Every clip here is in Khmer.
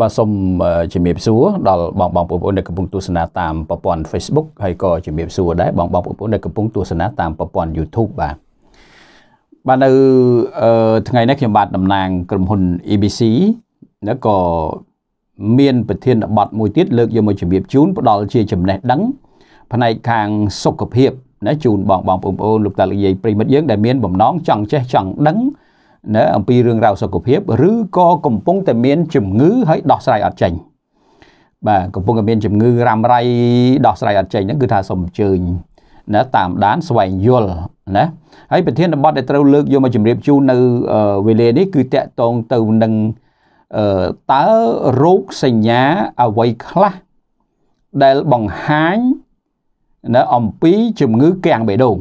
បាទសូមជំរាបសួរដល់បងបងប្អូនដែលកំពុងទស្សនាតាមប្រព័ន្ធ Facebook ហើយក៏ជំរាបសួរដែរបងបងប្អូនដែលកំពុងទស្សនាតាមប្រព័ន្ធ YouTube បាទបាទនៅថ្ងៃនេះខ្ញុំបាទតំណាងក្រុមហ៊ុន ABC แล้วក៏មានប្រធានបទមួយទៀតលើកយកមកជំរាបជូនផ្ដល់ជាចំណេះដឹង ផ្នែកខាងសុខភាពណាជូនបងបងប្អូនលោកតាលោកយាយប្រិមិត្តយើងដែលមានបំណងចង់ចេះចង់ដឹងណាអំពីរឿងរ៉ាវសុខភាពឬក៏កំពុងតែមានជំងឺហើយដោះស្រាយអត់ចេញបាទកំពុងតែមានជំងឺរ៉ាំរ៉ៃដោះស្រាយអត់ចេញហ្នឹងគឺថាសូមអញ្ជើញណាតាមដានស្វែងយល់ណាហើយប្រធានបទដែលត្រូវលើកយកមកជម្រាបជូននៅវេលានេះគឺតកតងទៅនឹងតើរោគសញ្ញាអ្វីខ្លះដែលបង្ហាញណាអំពីជំងឺកាំងបេះដូង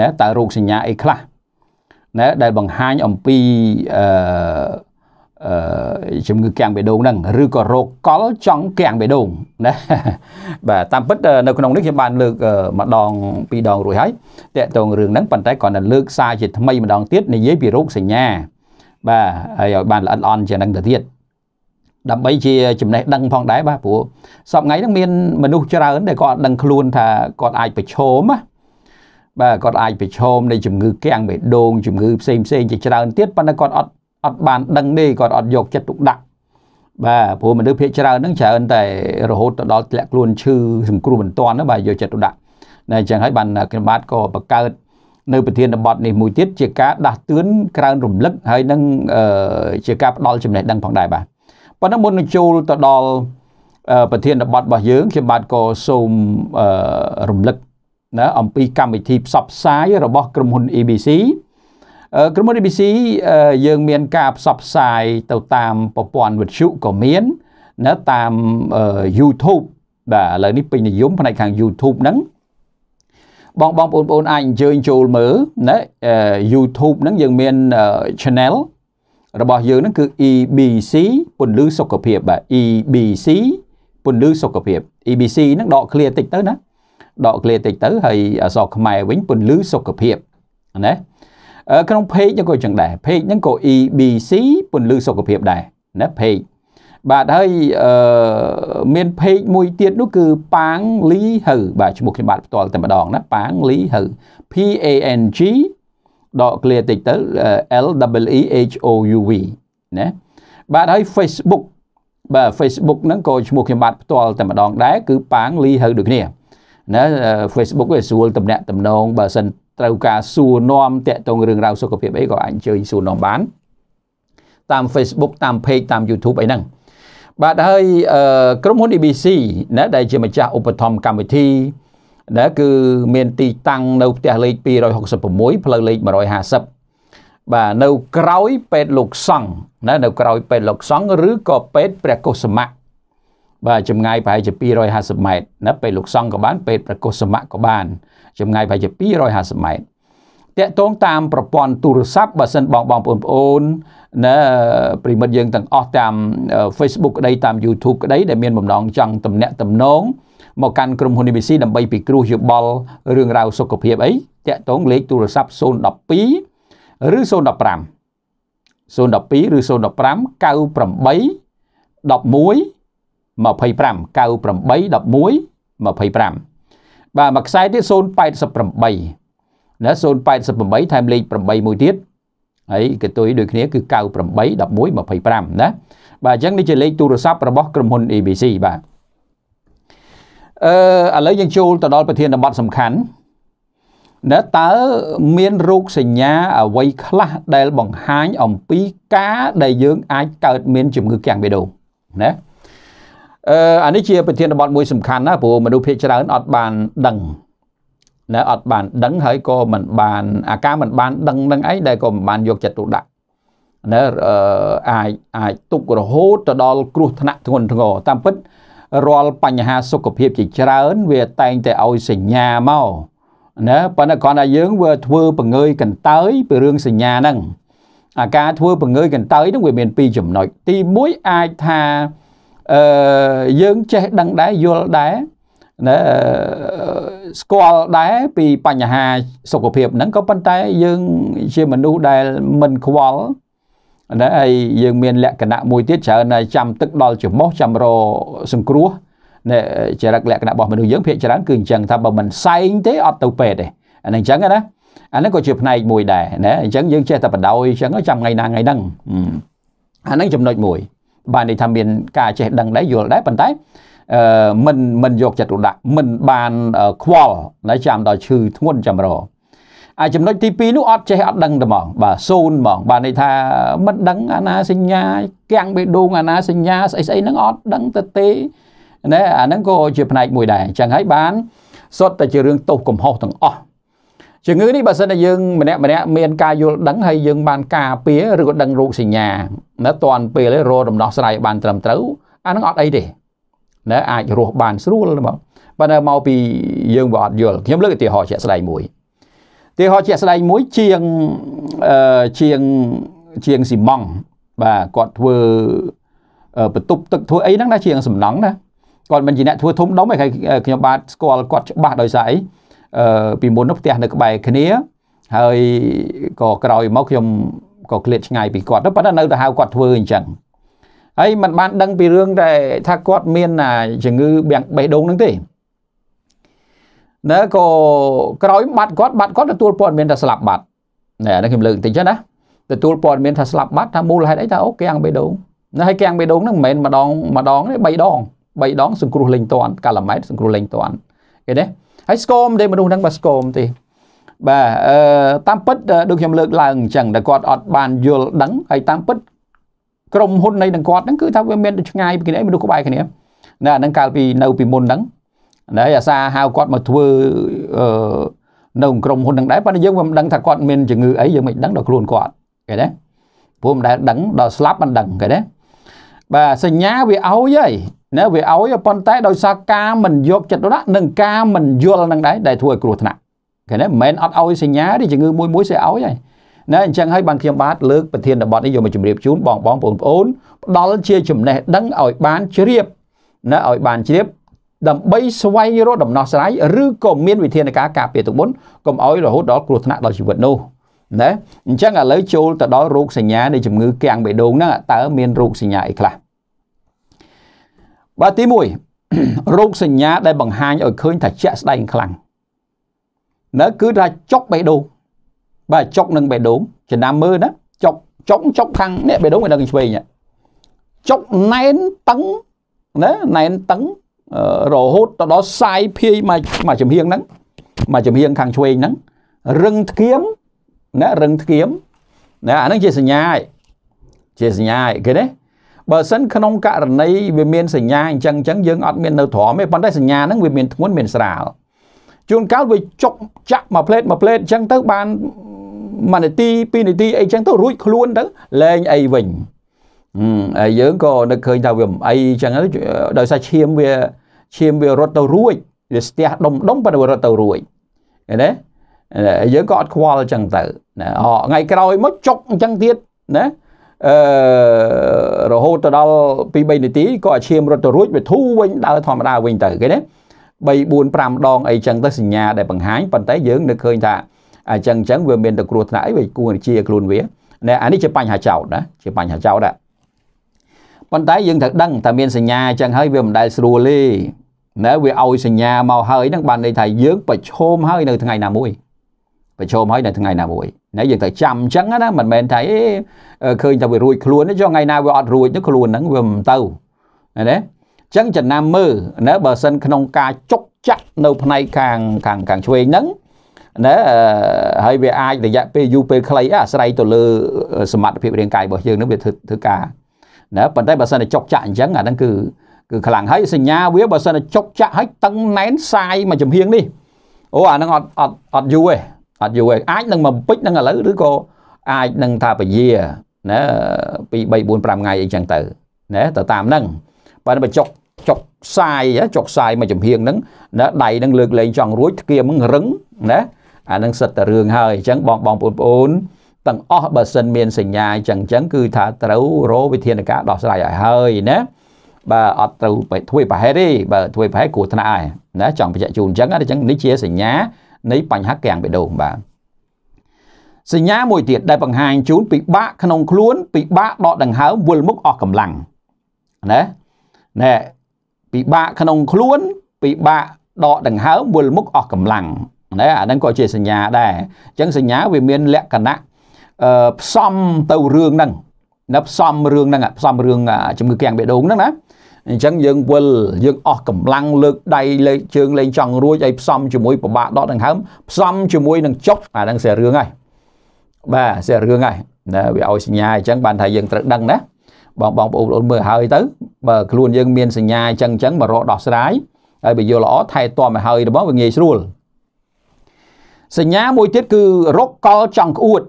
ណាតើរោគសញ្ញាអីខ្លះណាដែលបង្ហាញអំពីអឺជំងឺកាំងបេះដូងហ្នឹងឬក៏រោគកលចង់កាំងបេះដូងណាបាទតាមពិតនៅក្នុងនេះខ្ញុំបានលើកម្ដងពីរដងរួចហើយតកតងរឿងហ្នឹងប៉ុន្តែគ្រាន់តែលើក សារជាថ្មីម្ដងទៀតនិយាយពីរោគសញ្ញាបាទហើយឲ្យបានល្អិតល្អន់ជាងហ្នឹងទៅទៀតដើម្បីជាចំណេះដឹងផងដែរបាទព្រោះសពថ្ងៃហ្នឹងមានមនុស្សច្រើនដែលគាត់អត់ដឹងខ្លួនថាគាត់អាចប្រឈមណាបាទគាត់អាចប្រឈមនៃជំងឺ កាំងបេះដូងជំងឺផ្សេងផ្សេងជាច្រើនទៀតប៉ុន្តែគាត់អត់អត់បានដឹងទេគាត់អត់យកចិត្តទុកដាក់បាទព្រោះមនុស្សភាគច្រើនហ្នឹងច្រើនតែរហូតទៅដល់ធ្លាក់ខ្លួនឈឺសង្គ្រោះបន្ទាន់ណាបាទយកចិត្តទុកដាក់តែអញ្ចឹងហើយបានខ្ញុំបាទក៏បង្កើតនៅប្រធានបទនេះមួយទៀតជាការដាស់តឿនក្រើនរំលឹកហើយនឹងជាការផ្ដល់ចំណេះដឹងផងដែរបាទប៉ុន្តែមុននឹងចូលទៅដល់ប្រធានបទរបស់យើងខ្ញុំបាទក៏សូមរំលឹកណាអំពីកម្មវិធីផ្សព្វផ្សាយរបស់ក្រុមហ៊ុន ABC ក្រុមហ៊ុន ABC យើងមានការផ្សព្វផ្សាយទៅតាមប្រព័ន្ធវិទ្យុក៏មានណាតាម YouTube បាទឥឡូវនេះពេញនិយមផ្នែកខាង YouTube ហ្នឹងបងបងបងប្អូនអាចអញ្ជើញចូលមើលណា YouTube ហ្នឹងយើងមាន channel របស់យើងហ្នឹងគឺ EBC ពន្លឺសុខភាពបាទ EBC ពន្លឺសុខភាព EBC ហ្នឹងដកឃ្លាតិចទៅណាដកគ្នាតិចទៅហើយអសរខ្មែរវិញពន្លឺសុខភាពណាក្នុង page ហ្នឹងក៏ចឹងដែរ page ហ្នឹងក៏ EBC ពន្លឺសុខភាពដែរណា page បាទហើយអឺមាន page មួយទៀតនោះគឺប៉ាងលីហៅបាទឈ្មោះខ្ញុំបាទផ្ទាល់តែម្ដងណាប៉ាងលីហៅ P A N G ដក clear តិចទៅ L W E H O U V ណាបាទហើយ Facebook បាទ Facebook ហ្នឹងក៏ឈ្មោះខ្ញុំបាទផ្ទាល់តែម្ដងដែរគឺប៉ាងលីហៅដូចគ្នាណា Facebook វាស្រួលតំណាក់តំណងបើសិនត្រូវការសួរនាំតាក់ទងរឿងរ៉ាវសុខភាពអីក៏អាចអញ្ជើញសួរនាំបានតាម Facebook តាម Page តាម YouTube អីហ្នឹងបាទហើយក្រុមហ៊ុន ABC ណាដែល ជាម្ចាស់ឧបត្ថម្ភកម្មវិធីណាគឺមានទីតាំងនៅផ្ទះលេខ266ផ្លូវលេខ150បាទនៅក្រោយពេទ្យលោកសង្ឃណានៅក្រោយពេទ្យលោកសង្ឃឬក៏ពេទ្យព្រះកុសមៈបាទចម្ងាយប្រហែលជា250ម៉ែត្រណាពេលលោកសង្ឃក៏បានពេលប្រកុសសមៈក៏បានចម្ងាយប្រហែលជា250ម៉ែត្រតាក់ទងតាមប្រព័ន្ធទូរស័ព្ទបើសិនបងបងប្អូនប្អូនណាប្រិមិត្តយើងទាំងអស់តាម Facebook ក្តីតាម YouTube ក្តីដែលមានបំណងចង់តំណាក់តំណងមកកាន់ក្រុមហ៊ុន ABC ដើម្បីពិគ្រោះយោបល់រឿងរ៉ាវសុខភាពអីតាក់ទងលេខទូរស័ព្ទ012ឬ015 012ឬ015 98 11 25 98 11 25បាទមួយខ្សែទៀត088ណា088ថែមលេខ8មួយទៀតហើយកតុយដូចគ្នាគឺ98 11 25ណាបាទអញ្ចឹងនេះជាលេខទូរស័ព្ទរបស់ក្រុមហ៊ុន ABC បាទអឺឥឡូវយើងចូលទៅដល់ប្រធានបទសំខាន់ណាតើមានរោគសញ្ញាអ្វីខ្លះដែលបង្ហាញអំពីការដែលយើងអាចកើតមានជំងឺកាំងបេះដូងណាអឺអានេះជាប្រធានបទមួយសំខាន់ណាព្រោះមនុស្សភាគច្រើនអត់បានដឹងណាអត់បានដឹងហើយក៏មិនបាន អាការមិនបាន ដឹងនឹងអីដែលក៏មិនបានយកចិត្តទុកដាក់ណាអឺអាចអាចទុករហូតទៅដល់គ្រោះថ្នាក់ធ្ងន់ធ្ងរតាមពិតរាល់បញ្ហាសុខភាពជាច្រើន វាតែងតែឲ្យសញ្ញាមកណាប៉ុន្តែគ្រាន់តែយើងវាធ្វើបង្ើយកន្តើយពីរឿងសញ្ញាហ្នឹងអាការធ្វើបង្ើយកន្តើយហ្នឹងវាមានពីរចំណុចទី1អាចថាអឺយើងចេះដឹងដែរយល់ដែរណាស្គាល់ដែរពីបញ្ហាសុខភាពហ្នឹងក៏ប៉ុន្តែយើងជាមនុស្សដែលមិនខ្វល់ណាហើយយើងមានលក្ខណៈមួយទៀតច្រើនតែចាំទឹកដល់ច្រមុះចាំរសង្គ្រោះណែចរិតលក្ខណៈរបស់មនុស្សយើងភាគច្រើនគឺអញ្ចឹងថាបើមិនសែងទេអត់ទៅពេទ្យទេអានឹងអញ្ចឹងណាអានេះក៏ជាផ្នែកមួយដែរណាអញ្ចឹងយើងចេះតែបដ ாய் អញ្ចឹងចាំថ្ងៃណាថ្ងៃហ្នឹងអានឹងចំណុចមួយបានន័យថាមានការចេះដឹងដែរយល់ដែរប៉ុន្តែអឺមិនមិនយកចិត្តទុកដាក់មិនបានខ្វល់ហើយចាំដល់ឈឺធ្ងន់ចម្រោអាចំណុចទី2នោះអត់ចេះអត់ដឹងទេហ្មងបាទសូនហ្មងបាទន័យថាមិនដឹងអាណាសញ្ញាកាំងបេះដូងអាណា សញ្ញាស្អីស្អីហ្នឹងអត់ដឹងទៅទេណាអាហ្នឹងក៏ជាផ្នែកមួយដែរអញ្ចឹងហើយបានសុទ្ធតែជារឿងទោសកំហុសទាំងអស់ជំងឺនេះបើសិនតែយើងម្នាក់ម្នាក់មានការយល់ដឹងហើយយើងបានការពារឬក៏ដឹងរោគសញ្ញាណាតាន់ពេលរកដំណោះស្រាយបានត្រឹមត្រូវអានឹងអត់អីទេណាអាចរស់បានស្រួលបងបើនៅមកពីយើងវាអត់យល់ខ្ញុំលើកឧទាហរណ៍ជាក់ស្ដែងមួយឧទាហរណ៍ជាក់ស្ដែងមួយជាងអឺជាងជាងស៊ីម៉ង់បាទគាត់ធ្វើបន្ទប់ទឹកធ្វើអីហ្នឹងណាជាង សំណង់ណាគាត់មិនជាអ្នកធ្វើធំដុំឯងខ្ញុំបាទស្គាល់គាត់ច្បាស់ដោយសារអីពីមុននោះផ្ទះនៅក្បែរគ្នា ហើយក៏ក្រោយមកខ្ញុំក៏ឃ្លាតឆ្ងាយពីគាត់ទៅប៉ុន្តែនៅតែហៅគាត់ធ្វើអញ្ចឹងហើយมันបានដឹងពីរឿងដែលថាគាត់មានជំងឺបាំងបេះដូងហ្នឹងទេណាក៏ក្រោយបាត់គាត់បាត់គាត់ទទួលព័ត៌មានថាស្លាប់បាត់ណែនេះខ្ញុំលើកបន្តិចចឹងណាទទួលព័ត៌មានថាស្លាប់បាត់ថាមូលហេតុអីថាអូកៀងបេះដូងណាហើយកៀងបេះដូងហ្នឹងមិនមែនម្ដងម្ដងទេ3ដង3ដងសង្គ្រោះលេងតាន់កាលម៉ែតសង្គ្រោះលេងតាន់ឃើញទេហើយស្គមទេមនុស្សហ្នឹងបើស្គមទេបាទអឺតាមពិតដូចខ្ញុំលើកឡើងអញ្ចឹងតែគាត់អត់បានយល់ដឹងហើយតាមពិតក្រុមហ៊ុននៃនឹងគាត់ហ្នឹងគឺថាវាមានឆ្ងាយពីគ្នាមនុស្សក្បែរគ្នាណាហ្នឹងកាលពីនៅពីមុនហ្នឹងណាអាសាហៅគាត់មកធ្វើអឺនៅក្រុមហ៊ុនហ្នឹងដែរប៉ុន្តែយើងមិនដឹងថាគាត់មានជំងឺអីយើងមិនដឹងដល់ខ្លួនគាត់ឃើញទេព្រោះមិនដែលដឹងដល់ស្លាប់មិនដឹងឃើញទេបាទសញ្ញាវាឲ្យហើយណាវាឲ្យប៉ុន្តែដោយសារការមិនយកចិត្តទុកដាក់និងការមិនយល់នឹងដែរដែលធ្វើឲ្យគ្រោះថ្នាក់ឃើញទេមិនមែនអត់ឲ្យសញ្ញាទេជំងឺមួយមួយស្អីឲ្យហើយណាអញ្ចឹងហើយបានខ្ញុំបាទលើកប្រធានបទនេះយកមកជម្រាបជូនបងបងប្អូនប្អូនផ្ដល់ជាចំណេះដឹងឲ្យបានជ្រាបណាឲ្យបានជ្រាបដើម្បីស្វែងរកដំណោះស្រាយឬក៏មានវិធានការការពារទុកមុនកុំឲ្យរហូតដល់គ្រោះថ្នាក់ដល់ជីវិតនោះណាអញ្ចឹងឥឡូវចូលទៅដល់រោគសញ្ញានៃជំងឺគាំងបេះដូងហ្នឹងតើមានរោគសញ្ញាអីខ្លះបាទទី1រោគសញ្ញាដែលបង្ហាញឲ្យឃើញថាជាក់ស្ដែងខ្លាំងនៅគឺថាចុកបេះដូងបាទចុកនឹងបេះដូងចំណាំមើលណាចុកចុកចុកខាងនេះបេះដូងឯនៅខាងឆ្វេងចុកណែនតឹងណាណែនតឹងរហូតទៅដល់សាយភាយមកមកចំហៀងហ្នឹងមកចំហៀងខាងឆ្វេងហ្នឹងរឹងធ្គៀមណារឹងធ្គៀមណាអាហ្នឹងជាសញ្ញាឯងជាសញ្ញាឯងគេណាបើសិនក្នុងករណីវាមានសញ្ញាអញ្ចឹងអញ្ចឹងយើងអត់មាននៅទ្រាំទេប៉ុន្តែសញ្ញាហ្នឹងវាមានធ្ងន់មានស្រាលជួនកាលវាចុកចាក់មួយផ្លេតមួយផ្លេតអញ្ចឹងទៅបាន1នាទី2នាទីអីចឹងទៅរួចខ្លួនទៅលែងអីវិញហើយយើងក៏នឹកឃើញថាវាអីចឹងដោយសារឈាមវាឈាមវារត់ទៅរួចវាស្ទះដុំដុំប៉ុន្តែវារត់ទៅរួចឃើញទេយើងក៏អត់ខ្វល់ចឹងទៅណាថ្ងៃក្រោយមកចុកចឹងទៀតណាអឺរហូតទៅដល់2 3នាទីក៏អាឈាមរត់ទៅរួចវាធូរវិញដើរធម្មតាវិញទៅគេណា3 4 5ដងអីចឹងទៅសញ្ញាដែលបង្ហាញប៉ុន្តែយើងនឹកឃើញថាអញ្ចឹងអញ្ចឹងវាមានតែគ្រោះថ្នាក់អីវាគួរជាខ្លួនវាណែអានេះជាបញ្ហាចោតណាជាបញ្ហាចោតដែរប៉ុន្តែយើងត្រូវដឹងថាមានសញ្ញាអញ្ចឹងហើយវាមិនដែលស្រួលទេណែវាឲ្យសញ្ញាមកហើយហ្នឹងបានន័យថាយើងប្រឈមហើយនៅថ្ងៃណាមួយប្រជុំហើយនៅថ្ងៃណាមួយណាយើងត្រូវចាំអញ្ចឹងណាមិនមែនថាអេឃើញថាវារួចខ្លួនទេចុះថ្ងៃណាវាអត់រួចទៅខ្លួនហ្នឹងវាមិនទៅណាអញ្ចឹងចំណាំមើលណាបើសិនក្នុងការចុកចាក់នៅផ្នែកខាងខាងខាងឆ្វេងហ្នឹងណាហើយវាអាចរយៈពេលយូរពេលខ្លីអាស្រ័យទៅលើសមត្ថភាពរាងកាយរបស់យើងនឹងវាធ្វើធ្វើការណាប៉ុន្តែបើសិនតែចុកចាក់អញ្ចឹងអាហ្នឹងគឺគឺខ្លាំងហើយសញ្ញាវាបើសិនតែចុកចាក់ហើយតឹងណែនសាយមួយចំហៀងនេះអូអាហ្នឹងអត់អត់អត់យូរទេអត់យូរទេអាចនឹងមកពេចនឹងឥឡូវឬក៏អាចនឹងថាពយាណា2 3 4 5ថ្ងៃអីចឹងទៅណាទៅតាមហ្នឹងបើបើចុកចុកខ្សែចុកខ្សែមួយចំហៀងហ្នឹងណាដៃនឹងលើកលែងចង់រួចធ្គាមហ្នឹងរឹងណាអានឹងសិតតែរឿងហើយអញ្ចឹងបងបងប្អូនប្អូនទាំងអស់បើសិនមានសញ្ញាអញ្ចឹងអញ្ចឹងគឺថាត្រូវរកវិធានការដោះស្រាយឲ្យហើយណាបើអត់ត្រូវធ្វើប្រហែលទេបើធ្វើប្រហែលគ្រោះថ្នាក់ហើយណាចង់បញ្ជាក់ជូនអញ្ចឹងអញ្ចឹងនេះជាសញ្ញានៃបញ្ហាកាំងបេះដូងបាទសញ្ញាមួយទៀតដែលបង្ហាញជូន ពិបាកក្នុងខ្លួនពិបាកដកដង្ហើមវល់មុខអស់កម្លាំងណាណែពិបាកក្នុងខ្លួនពិបាកដកដង្ហើមវល់មុខអស់កម្លាំងណាអាហ្នឹងក៏ជាសញ្ញាដែរអញ្ចឹងសញ្ញាវាមានលក្ខណៈផ្សំទៅរឿងហ្នឹងណាផ្សំរឿងហ្នឹងផ្សំរឿងជំងឺកាំងបេះដូងហ្នឹងណាអញ្ចឹងយើងវិលយើងអស់កម្លាំងលើកដៃលើកជើងលេងចង់រួចឲ្យផ្សំជាមួយប្របាកដកដង្ហើមផ្សំជាមួយនឹងចុកអាហ្នឹងសេះរឿងហើយបាទសេះរឿងហើយណាវាឲ្យសញ្ញាអញ្ចឹងបានថាយើងត្រូវដឹងណាបងបងប្អូនមើលហើយទៅបើខ្លួនយើងមានសញ្ញាអញ្ចឹងអញ្ចឹងមករកដោះស្រាយហើយបើយល់ល្អថែទាំឲ្យហើយរបស់វាងាយស្រួលសញ្ញាមួយទៀតគឺរកកលចង់ក្អួត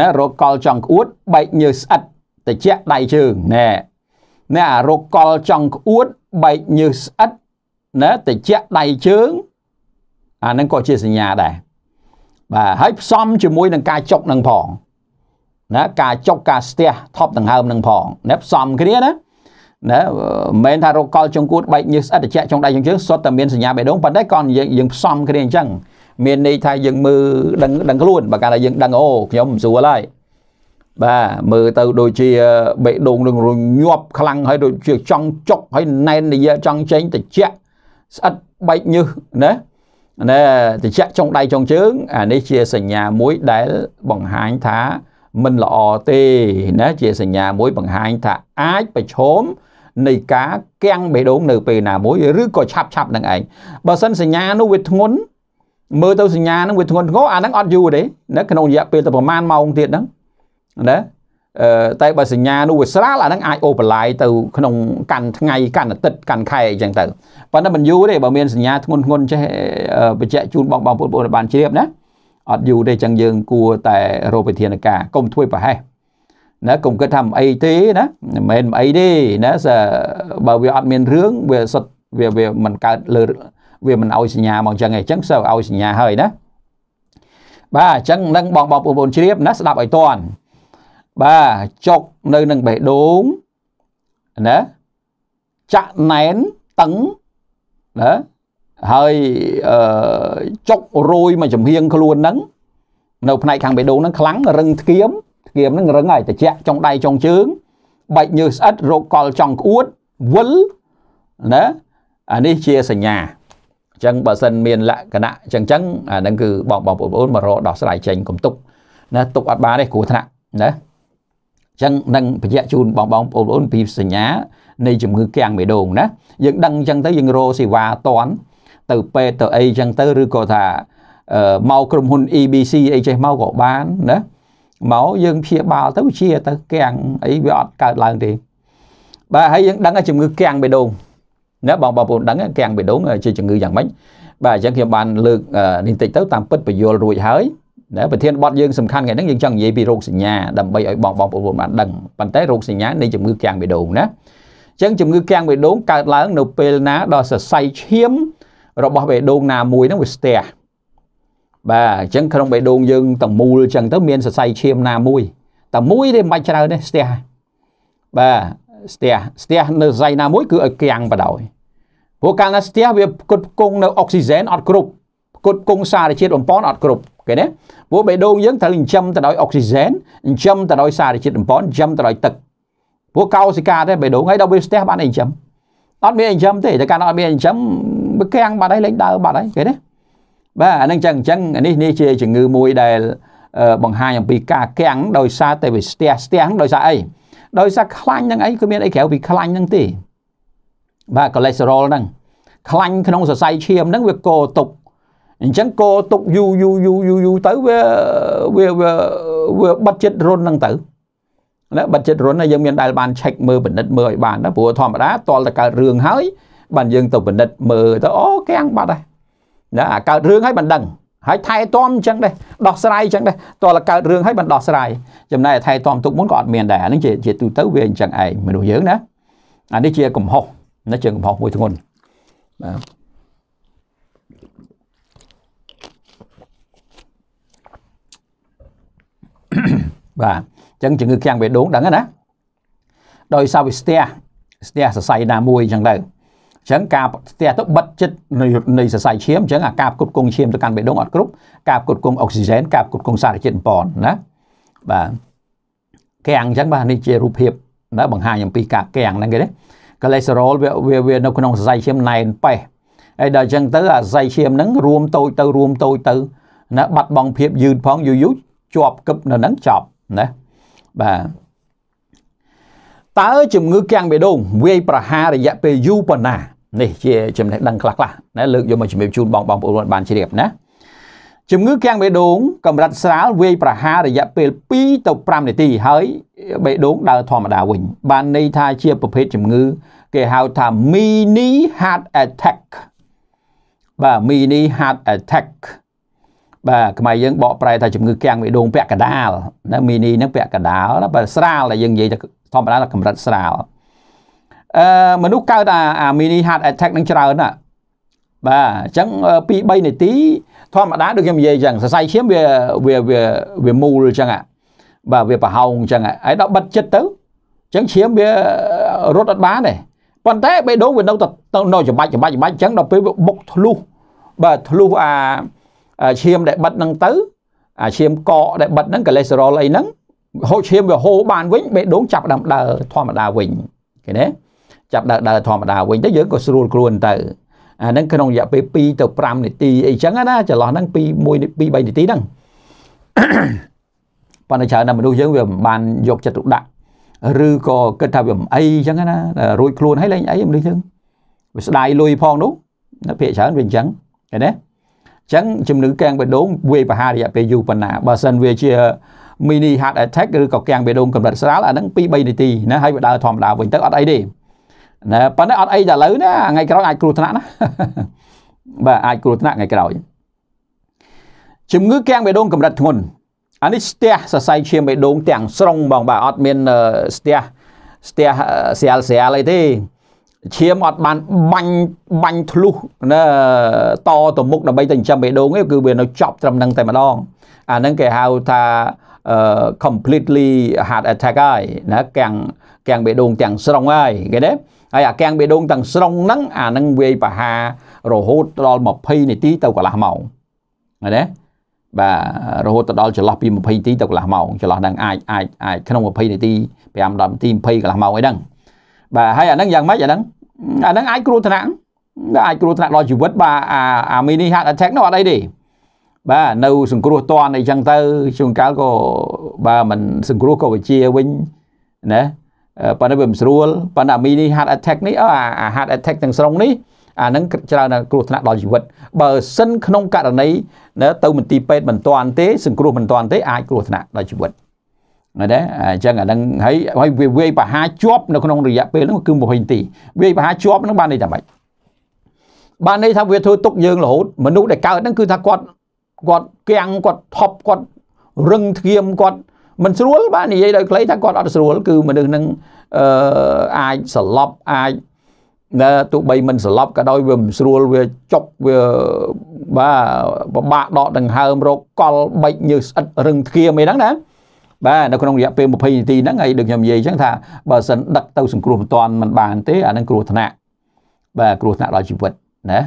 ណារកកលចង់ក្អួតបែកញើសស្អិតតិចដៃជើងណែណារកលចង់ក្អួតបែកញើសស្អិតណាតិចដៃជើងអាហ្នឹងក៏ជាសញ្ញាដែរបាទហើយផ្សំជាមួយនឹង ការចុកនឹងផងណាការចុកការស្ទះថប់ដង្ហើមនឹងផងណាផ្សំគ្នាណាណាមិនមែនថារកលចង្គួតបែកញើសស្អិតត្រជាក់ចុងដៃចុងជើងសុទ្ធតែមានសញ្ញាបេះដូងប៉ុន្តែក៏យើងយើងផ្សំគ្នាអញ្ចឹងមានន័យថាយើងមើលដឹងដឹងខ្លួនបើកាលតែយើងដឹងអូខ្ញុំស្រួលហើយបាទមើលទៅដូចជាបេះដូងនឹងរញាប់ខ្លាំងហើយដូចជាចង់ចុកហើយណែននិយាយចង់ចេញតិចស្អិតបែកញើសណាណែតិចចុងដៃចុងជើងអានេះជាសញ្ញាមួយដែលបង្ហាញថាមិនល្អទេណាជាសញ្ញាមួយបង្ហាញថាអាចប្រឈមនៃការកាំងបេះដូងនៅពេលណាមួយឬក៏ឆាប់ឆាប់នឹងឯងបើសិនសញ្ញានោះវាធ្ងន់មើលទៅសញ្ញានឹងវាធ្ងន់ធ្ងរអានឹងអត់យូរទេណាក្នុងរយៈពេលតែប្រហែលម៉ោងទៀតហ្នឹងណាតែបើសញ្ញានោះវាស្រាលអាហ្នឹងអាចអូបន្លាយទៅក្នុងកាន់ថ្ងៃកាន់អាទិត្យកាន់ខែអញ្ចឹងទៅប៉ុន្តែមិនយូរទេបើមានសញ្ញាធ្ងន់ធ្ងន់ចេះបញ្ជាក់ជូនបងបងប្អូនបានជ្រាបណាអត់យូរទេអញ្ចឹងយើងគួរតែរកវិធានការកុំធ្វើប្រហែសណាកុំគិតថាមិនអីទេណាមិនមែនមិនអីទេណាបើវាអត់មានរឿងវាសុទ្ធវាវាមិនកើតលើវាមិនឲ្យសញ្ញាមកអញ្ចឹងឯងអញ្ចឹងសូវឲ្យសញ្ញាហើយណាបាទអញ្ចឹងនឹងបងបងប្អូនជ្រាបណាស្ដាប់ឲ្យតាន់បាទចុកនៅនឹងបេះដូងណាចាក់ណែនតឹងណាហើយអឺចុករយមកចំហៀងខ្លួនហ្នឹង នៅផ្នែកខាងបេះដូងហ្នឹងខ្លាំងរឹងធ្គាមធ្គាមហ្នឹងរឹងហើយត្រជាក់ចុងដៃចុងជើងបែកញើសស្អិតរោគកលចង់ក្អួតវិលណាអានេះជាសញ្ញាអញ្ចឹងបើសិនមានលក្ខណៈអញ្ចឹងអញ្ចឹងអាហ្នឹងគឺបងបងប្អូនមករកដោះស្រាយចេញកុំទុកណាទុកអត់បានទេគ្រោះថ្នាក់ណាចឹងនឹងបញ្ជាក់ជូនបងបងប្អូនពីសញ្ញានៃជំងឺគាំងបេះដូងណាយើងដឹងចឹងទៅយើងរកសេវាតាន់ទៅពេទ្យទៅអីចឹងទៅឬក៏ថាមកក្រុមហ៊ុន EBC អីចេះមកក៏បានណាមកយើងព្យាបាលទៅជាទៅគាំងអីវាអត់កើតឡើងទេបាទហើយយើងដឹងជំងឺគាំងបេះដូងណាបងបងប្អូនដឹងគាំងបេះដូងជាជំងឺយ៉ាងម៉េចបាទអញ្ចឹងខ្ញុំបានលើកនេះតិចទៅតាមពិតបញ្យលរួចហើយណាប្រធានបទយើងសំខាន់ថ្ងៃហ្នឹងយើងចង់និយាយពីរោគសញ្ញាដើម្បីឲ្យបងបងប្អូនបានដឹងប៉ុន្តែរោគសញ្ញានៃជំងឺកាំងបេះដូងណាអញ្ចឹងជំងឺកាំងបេះដូងកើតឡើងនៅពេលណាដល់សរសៃឈាមរបស់បេះដូងណាមួយហ្នឹងវាស្ទះបាទអញ្ចឹងក្នុងបេះដូងយើងទាំងមូលអញ្ចឹងទៅមានសរសៃឈាមណាមួយតែមួយទេមិនបាច់ច្រើនទេស្ទះបាទស្ទះស្ទះនៅសរសៃណាមួយគឺឲ្យកាំងបដ ாய் ព្រោះកាលណាស្ទះវាផ្គត់ផ្គង់នៅអុកស៊ីហ្សែនអត់គ្រប់ផ្គត់ផ្គង់សារជាតិបំពន់អត់គ្រប់គេណាព្រោះបេះដូងយើងត្រូវចិញ្ចឹមទៅដោយអុកស៊ីហ្សែនចិញ្ចឹមទៅដោយសារជាតិបំពន់ចិញ្ចឹមទៅដោយទឹកព្រោះកោសិកាទេបេះដូងហើយដល់វាស្ទះបានអីចិញ្ចឹមអត់មានអីចិញ្ចឹមទេតែកាលអត់មានអីចិញ្ចឹមវាកាំងបាត់ហើយលេងដើរបាត់ហើយគេណាបាទអានឹងចឹងអញ្ចឹងនេះនេះជាជំងឺមួយដែលបង្ហាញអំពីការកាំងដោយសារតែវាស្ទះស្ទះដោយសារអីដោយសារខ្លាញ់នឹងអីគឺមានអីក្រៅពីខ្លាញ់នឹងទេបាទកូលេស្តេរ៉ុលហ្នឹងខ្លាញ់ក្នុងសរសៃឈាមហ្នឹងវាកោតុបអញ្ចឹងក៏ទុកយូរយូរយូរយូរយូរទៅវាវាវាបាត់ចិត្តរុនហ្នឹងទៅណាបាត់ចិត្តរុនណាយើងមានដែលបានឆែកមើលបណិតមើលឲ្យបានណាព្រោះធម្មតាតលតកើតរឿងហើយបានយើងទៅបណិតមើលទៅអូកាំងបាត់ហើយណាអាកើតរឿងហើយមិនដឹងហើយថែទាំអញ្ចឹងដែរដោះស្រាយអញ្ចឹងដែរតលកើតរឿងហើយបានដោះស្រាយចំណែកថែទាំទុកមុនក៏អត់មានដែរអានឹងជាទូទៅវាអញ្ចឹងឯងមនុស្សយើងណាអានេះជាកំហុសណាជាកំហុសមួយធ្ងន់បាទបាទអញ្ចឹងជំងឺខ្លាំងបេះដូងដឹងណាដោយសារវាស្ទះស្ទះសរសៃណាមួយអញ្ចឹងទៅអញ្ចឹងការស្ទះទៅបិទចិត្តនៃនៃសរសៃឈាមអញ្ចឹងអាការផ្គត់ផ្គង់ឈាមទៅកាន់បេះដូងអត់គ្រប់ការផ្គត់ផ្គង់អុកស៊ីហ្សែនការផ្គត់ផ្គង់សារជាតិអំប៉នណាបាទកៀងអញ្ចឹងបាទនេះជារូបភាពណាបង្ហាញអំពីការកៀងហ្នឹងគេណាកូលេស្តេរ៉ុលវាវានៅក្នុងសរសៃឈាមណែនប៉េះហើយដល់អញ្ចឹងទៅអាសរសៃឈាមហ្នឹងរួមតូចទៅរួមតូចទៅណាបាត់បង់ភាពយឺតផងយូរយូរជាប់គឹបនៅហ្នឹងចប់ណាបាទតើជំងឺកាំងបេះដូងវាយប្រហាររយៈពេលយូរប៉ុណ្ណា នេះជាចំណេះដឹងខ្លះខ្លះណាលើកយកមកជំរាបជូនបងបងប្អូនបានជ្រាបណាជំងឺកាំងបេះដូងកម្រិតស្រាលវាយប្រហាររយៈពេល2ទៅ5នាទីហើយ បេះដូងដើរធម្មតាវិញបានន័យថាជាប្រភេទជំងឺ គេហៅថា mini heart attack បាទ mini heart attack បាទខ្មែរយើងបកប្រែថាជំងឺកាំងមេដងពាក់កដាលណាមីនីហ្នឹងពាក់កដាលបើស្រាលដែលយើងនិយាយថាធម្មតាថាកម្រិតស្រាលអឺមនុស្សកើតអាមីនី heart attack នឹងច្រើនណាបាទអញ្ចឹង2 3នាទីធម្មតាដូចខ្ញុំនិយាយអញ្ចឹងសរសៃឈាមវាវាវាវាមូលអញ្ចឹងបាទវាប្រហោងអញ្ចឹងហើយដល់បិទចិត្តទៅអញ្ចឹងឈាមវារត់អត់បានទេប៉ុន្តែបេះដូងវានៅទៅនៅច្បាច់ច្បាច់ច្បាច់អញ្ចឹងដល់ពេលវាបុកធ្លុះបាទធ្លុះអាឈាមដែលបិទហ្នឹងទៅអាឈាមកកដែលបិទហ្នឹងកូលេស្តេរ៉ុលអីហ្នឹងហូរឈាមវាហូរបានវិញបេះដូងចាប់ដើមដើរធម្មតាវិញឃើញទេចាប់ដើរដើរធម្មតាវិញទៅយើងក៏ស្រួលខ្លួនទៅអាហ្នឹងក្នុងរយៈពេល2ទៅ5នាទីអីចឹងណាចន្លោះហ្នឹងពី1 2 3នាទីហ្នឹងប៉ុន្តែច្រើនណាមនុស្សយើងវាមិនបានយកចិត្តទុកដាក់ឬក៏គិតថាវាអីចឹងណារួចខ្លួនហើយលែងអីមនុស្សយើងវាស្ដាយលុយផងនោះភាកច្រើនវាអញ្ចឹងឃើញទេចឹងជំងឺកាំងបេះដូងវាយប្រហាររយៈពេលយូរប៉ុណ្ណាបើសិនវាជា mini heart attack ឬក៏កាំងបេះដូងកម្រិតស្រាលអាហ្នឹង2 3នាទីណាហើយវាដើរធម្មតាវិញទៅអត់អីទេណាប៉ុន្តែអត់អីដល់ឥឡូវណាថ្ងៃក្រោយអាចគ្រោះថ្នាក់ណាបាទអាចគ្រោះថ្នាក់ថ្ងៃក្រោយជំងឺកាំងបេះដូងកម្រិតធ្ងន់អានេះស្ទះសរសៃឈាមបេះដូងទាំងស្រុងបងបាទអត់មានស្ទះស្ទះស្រាលស្រាលអីទេឈាមអត់បានបាញ់បាញ់ធ្លុះណាតទៅមុខដើម្បីតែចិញ្ចឹមបេះដូងទេគឺវានៅចប់ត្រឹមនឹងតែម្ដងអាហ្នឹងគេហៅថា completely heart attack ហើយណាកាំងកាំងបេះដូងទាំងស្រុងហើយគេទេហើយអាកាំងបេះដូងទាំងស្រុងហ្នឹងអាហ្នឹងវាយប្រហាររហូតដល់20នាទី ទៅកន្លះម៉ោងឃើញទេបាទរហូតដល់ចន្លោះពី20នាទីទៅកន្លះម៉ោងចន្លោះហ្នឹងអាចអាចអាចក្នុង20នាទី5 10នាទី20កន្លះម៉ោងអីហ្នឹងបាទហើយអាហ្នឹងយ៉ាងម៉េចអាហ្នឹងអាហ្នឹងអាចគ្រោះថ្នាក់អាចគ្រោះថ្នាក់ដល់ជីវិតបាទអាអា mini heart attack នោះអត់អីទេ បាទនៅសង្គ្រោះតន់អីចឹងទៅជួនកាលក៏បាទមិនសង្គ្រោះក៏វិជាវិញណាប៉ុន្តែវាមិនស្រួលប៉ុន្តែ mini heart attack នេះអា heart attack ទាំងស្រុងនេះអានឹងច្រើនគ្រោះថ្នាក់ដល់ជីវិតបើសិនក្នុងករណីទៅមន្ទីរពេទ្យមិនទាន់ទេសង្គ្រោះមិនទាន់ទេអាចគ្រោះថ្នាក់ដល់ជីវិតណាដែរអញ្ចឹងអានឹងហើយហើយវាវាយបហាជាប់នៅក្នុងរយៈពេលហ្នឹងគឺ20នាទីវាយបហាជាប់ហ្នឹងបានន័យថាម៉េចបានន័យថាវាធ្វើទុកយើងរហូតមនុស្សដែលកើតហ្នឹងគឺថាគាត់គាត់គាំងគាត់ថប់គាត់រឹងធៀមគាត់មិនស្រួលបាទនិយាយដោយខ្លីថាគាត់អត់ស្រួលគឺមនុស្សនឹងអឺអាចសឡប់អាចណាទោះបីមិនសឡប់ក៏ដោយវាមិនស្រួលវាចុកវាបាទពិបាកដកដង្ហើមរោគកលបែកញើសស្អិតរឹងធៀមអីហ្នឹងណាបាទនៅក្នុងរយៈពេល20នាទីហ្នឹងហើយដូចខ្ញុំនិយាយអញ្ចឹងថាបើសិនដឹកទៅសង្គ្រោះមិនទាន់មិនបានទេអានឹងគ្រោះថ្នាក់បាទគ្រោះថ្នាក់ដល់ជីវិតណា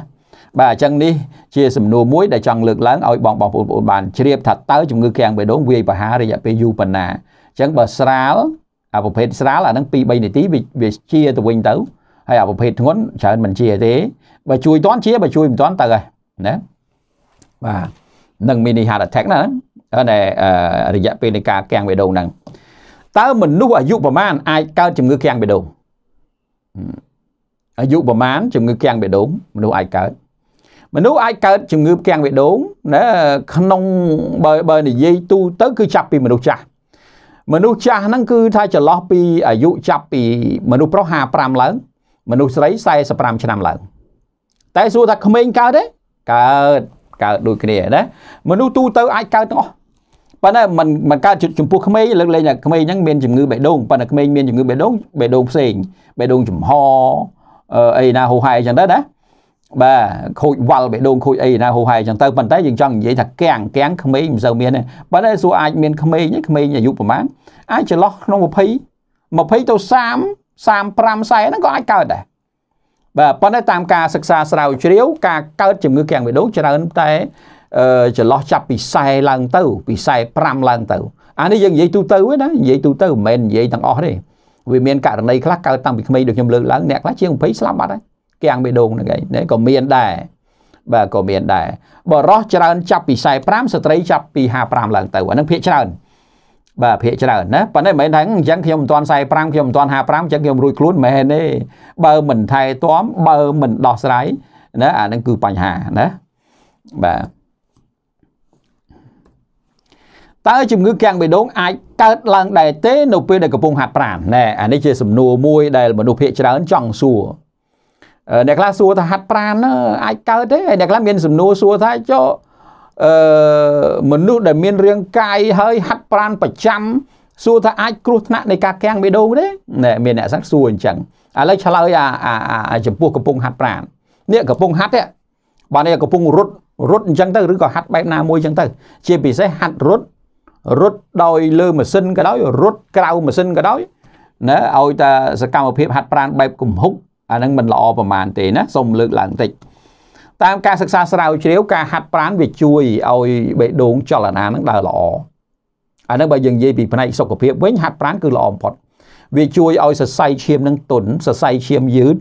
បាទអញ្ចឹងនេះជាសំណួរមួយដែលចង់លើកឡើងឲ្យបងបងប្អូនបានជ្រាបថាតើជំងឺគាំងបេះដូងវាយប្រហាររយៈពេលយូរប៉ុណ្ណាអញ្ចឹងបើស្រាលអាប្រភេទស្រាលអានឹង2 3នាទីវាជាទៅវិញទៅហើយអាប្រភេទធ្ងន់ច្រើនមិនជាទេបើជួយតាន់ជាបើជួយមិនតាន់ទៅហើយណាបាទនឹង mini heart attack ណាហ្នឹងណែរយៈពេលនៃការកាំងបេះដូងហ្នឹងតើមនុស្សអាយុប្រមាណអាចកើតជំងឺកាំងបេះដូងអាយុប្រមាណជំងឺកាំងបេះដូងមនុស្សអាចកើតមនុស្សអាចកើតជំងឺកាំងបេះដូងណាក្នុងបើបើនិយាយទូទៅគឺចាប់ពីមនុស្សចាស់មនុស្សចាស់ហ្នឹងគឺថាចន្លោះពីអាយុចាប់ពីមនុស្សប្រុស55ឡើងមនុស្សស្រី45ឆ្នាំឡើង តែសួរថាក្មេងកើតទេកើតកើតដូចគ្នាណាមនុស្សទូទៅអាចកើតទាំងអស់ប៉ុន្តែมันมันកើតចំពោះក្មេងលើកលែងតែក្មេងហ្នឹងមានជំងឺបេះដូងប៉ុន្តែក្មេងមានជំងឺបេះដូងបេះដូងផ្សេងបេះដូងចំហអីណាហូហែអញ្ចឹងទៅណាបាទខូចវ៉ាល់បេះដូងខូចអីណាហូហែអញ្ចឹងទៅប៉ុន្តែយើងចង់និយាយថាកាំងកាំងក្មេងមិនសូវមានទេប៉ុន្តែសួរអាចមានក្មេងក្មេងអាយុប្រហែលអាចចន្លោះក្នុង20 20ទៅ30 35 40ហ្នឹងក៏អាចកើតដែរបាទប៉ុន្តែតាមការសិក្សាស្រាវជ្រាវការកើតជំងឺកាំងបេះដូងច្រើនតែចន្លោះចាប់ពី40ឡើងទៅពី45ឡើងទៅអានេះយើងនិយាយទូទៅណានិយាយទូទៅមិនមែននិយាយទាំងអស់ទេវាមានករណីខ្លះកើតតាំងពីក្មេងដូចខ្ញុំលើកឡើងអ្នកខ្លះជាង20ស្លាប់បាត់ហើយគាំងបេះដូងហ្នឹងឯងក៏មានដែរបាទក៏មានដែរបរោះច្រើន ចាប់ពី45ស្ត្រី ចាប់ពី55ឡើងទៅអានឹងភាកច្រើនបាទភាកច្រើនណាប៉ុន្តែមិនមែនថាអញ្ចឹងខ្ញុំមិនទាន់45ខ្ញុំមិនទាន់55អញ្ចឹងខ្ញុំរួចខ្លួនមិនមែនទេបើមិនថែទាំបើមិនដោះស្រាយណាអានឹងគឺបញ្ហាណាបាទតើជំងឺកាំងបេះដូងអាចកើតឡើងដែរទេនៅពេលដែលកំពុងហាត់ប្រាណណែអានេះជាសំណួរមួយដែលមនុស្សភាគច្រើនចង់សួរអ្នកខ្លះសួរថាហាត់ប្រាណអាចកើតទេហើយអ្នកខ្លះមានសំណួរសួរថាចុះអឺមនុស្សដែលមានរាងកាយហើយហាត់ប្រាណប្រចាំសួរថាអាចគ្រោះថ្នាក់នៃការកាំងបេះដូងទេណែមានអ្នកសាក់សួរអញ្ចឹងឥឡូវឆ្លើយអាចំពោះកំពុងហាត់ប្រាណនេះកំពុងហាត់ទេបាទនេះកំពុងរត់រត់អញ្ចឹងទៅឬក៏ហាត់បែបណាមួយអញ្ចឹងទៅជាពិសេសហាត់រត់រត់ដោយលើម៉ាស៊ីនក៏ដោយ រត់ក្រៅម៉ាស៊ីនក៏ដោយណាឲ្យតែសកម្មភាពហាត់ប្រាណបែបកំហុកអានឹងមិនល្អប្រមាណទេណាសូមលើកឡើងបន្តិចតាមការសិក្សាស្រាវជ្រាវការហាត់ប្រាណវាជួយឲ្យ បេះដូងចលនានឹងដើរល្អអានឹងបើយើងនិយាយពីផ្នែកសុខភាពវិញហាត់ប្រាណគឺល្អបំផុត វាជួយឲ្យសរសៃឈាមនឹងទន់សរសៃឈាមយឺត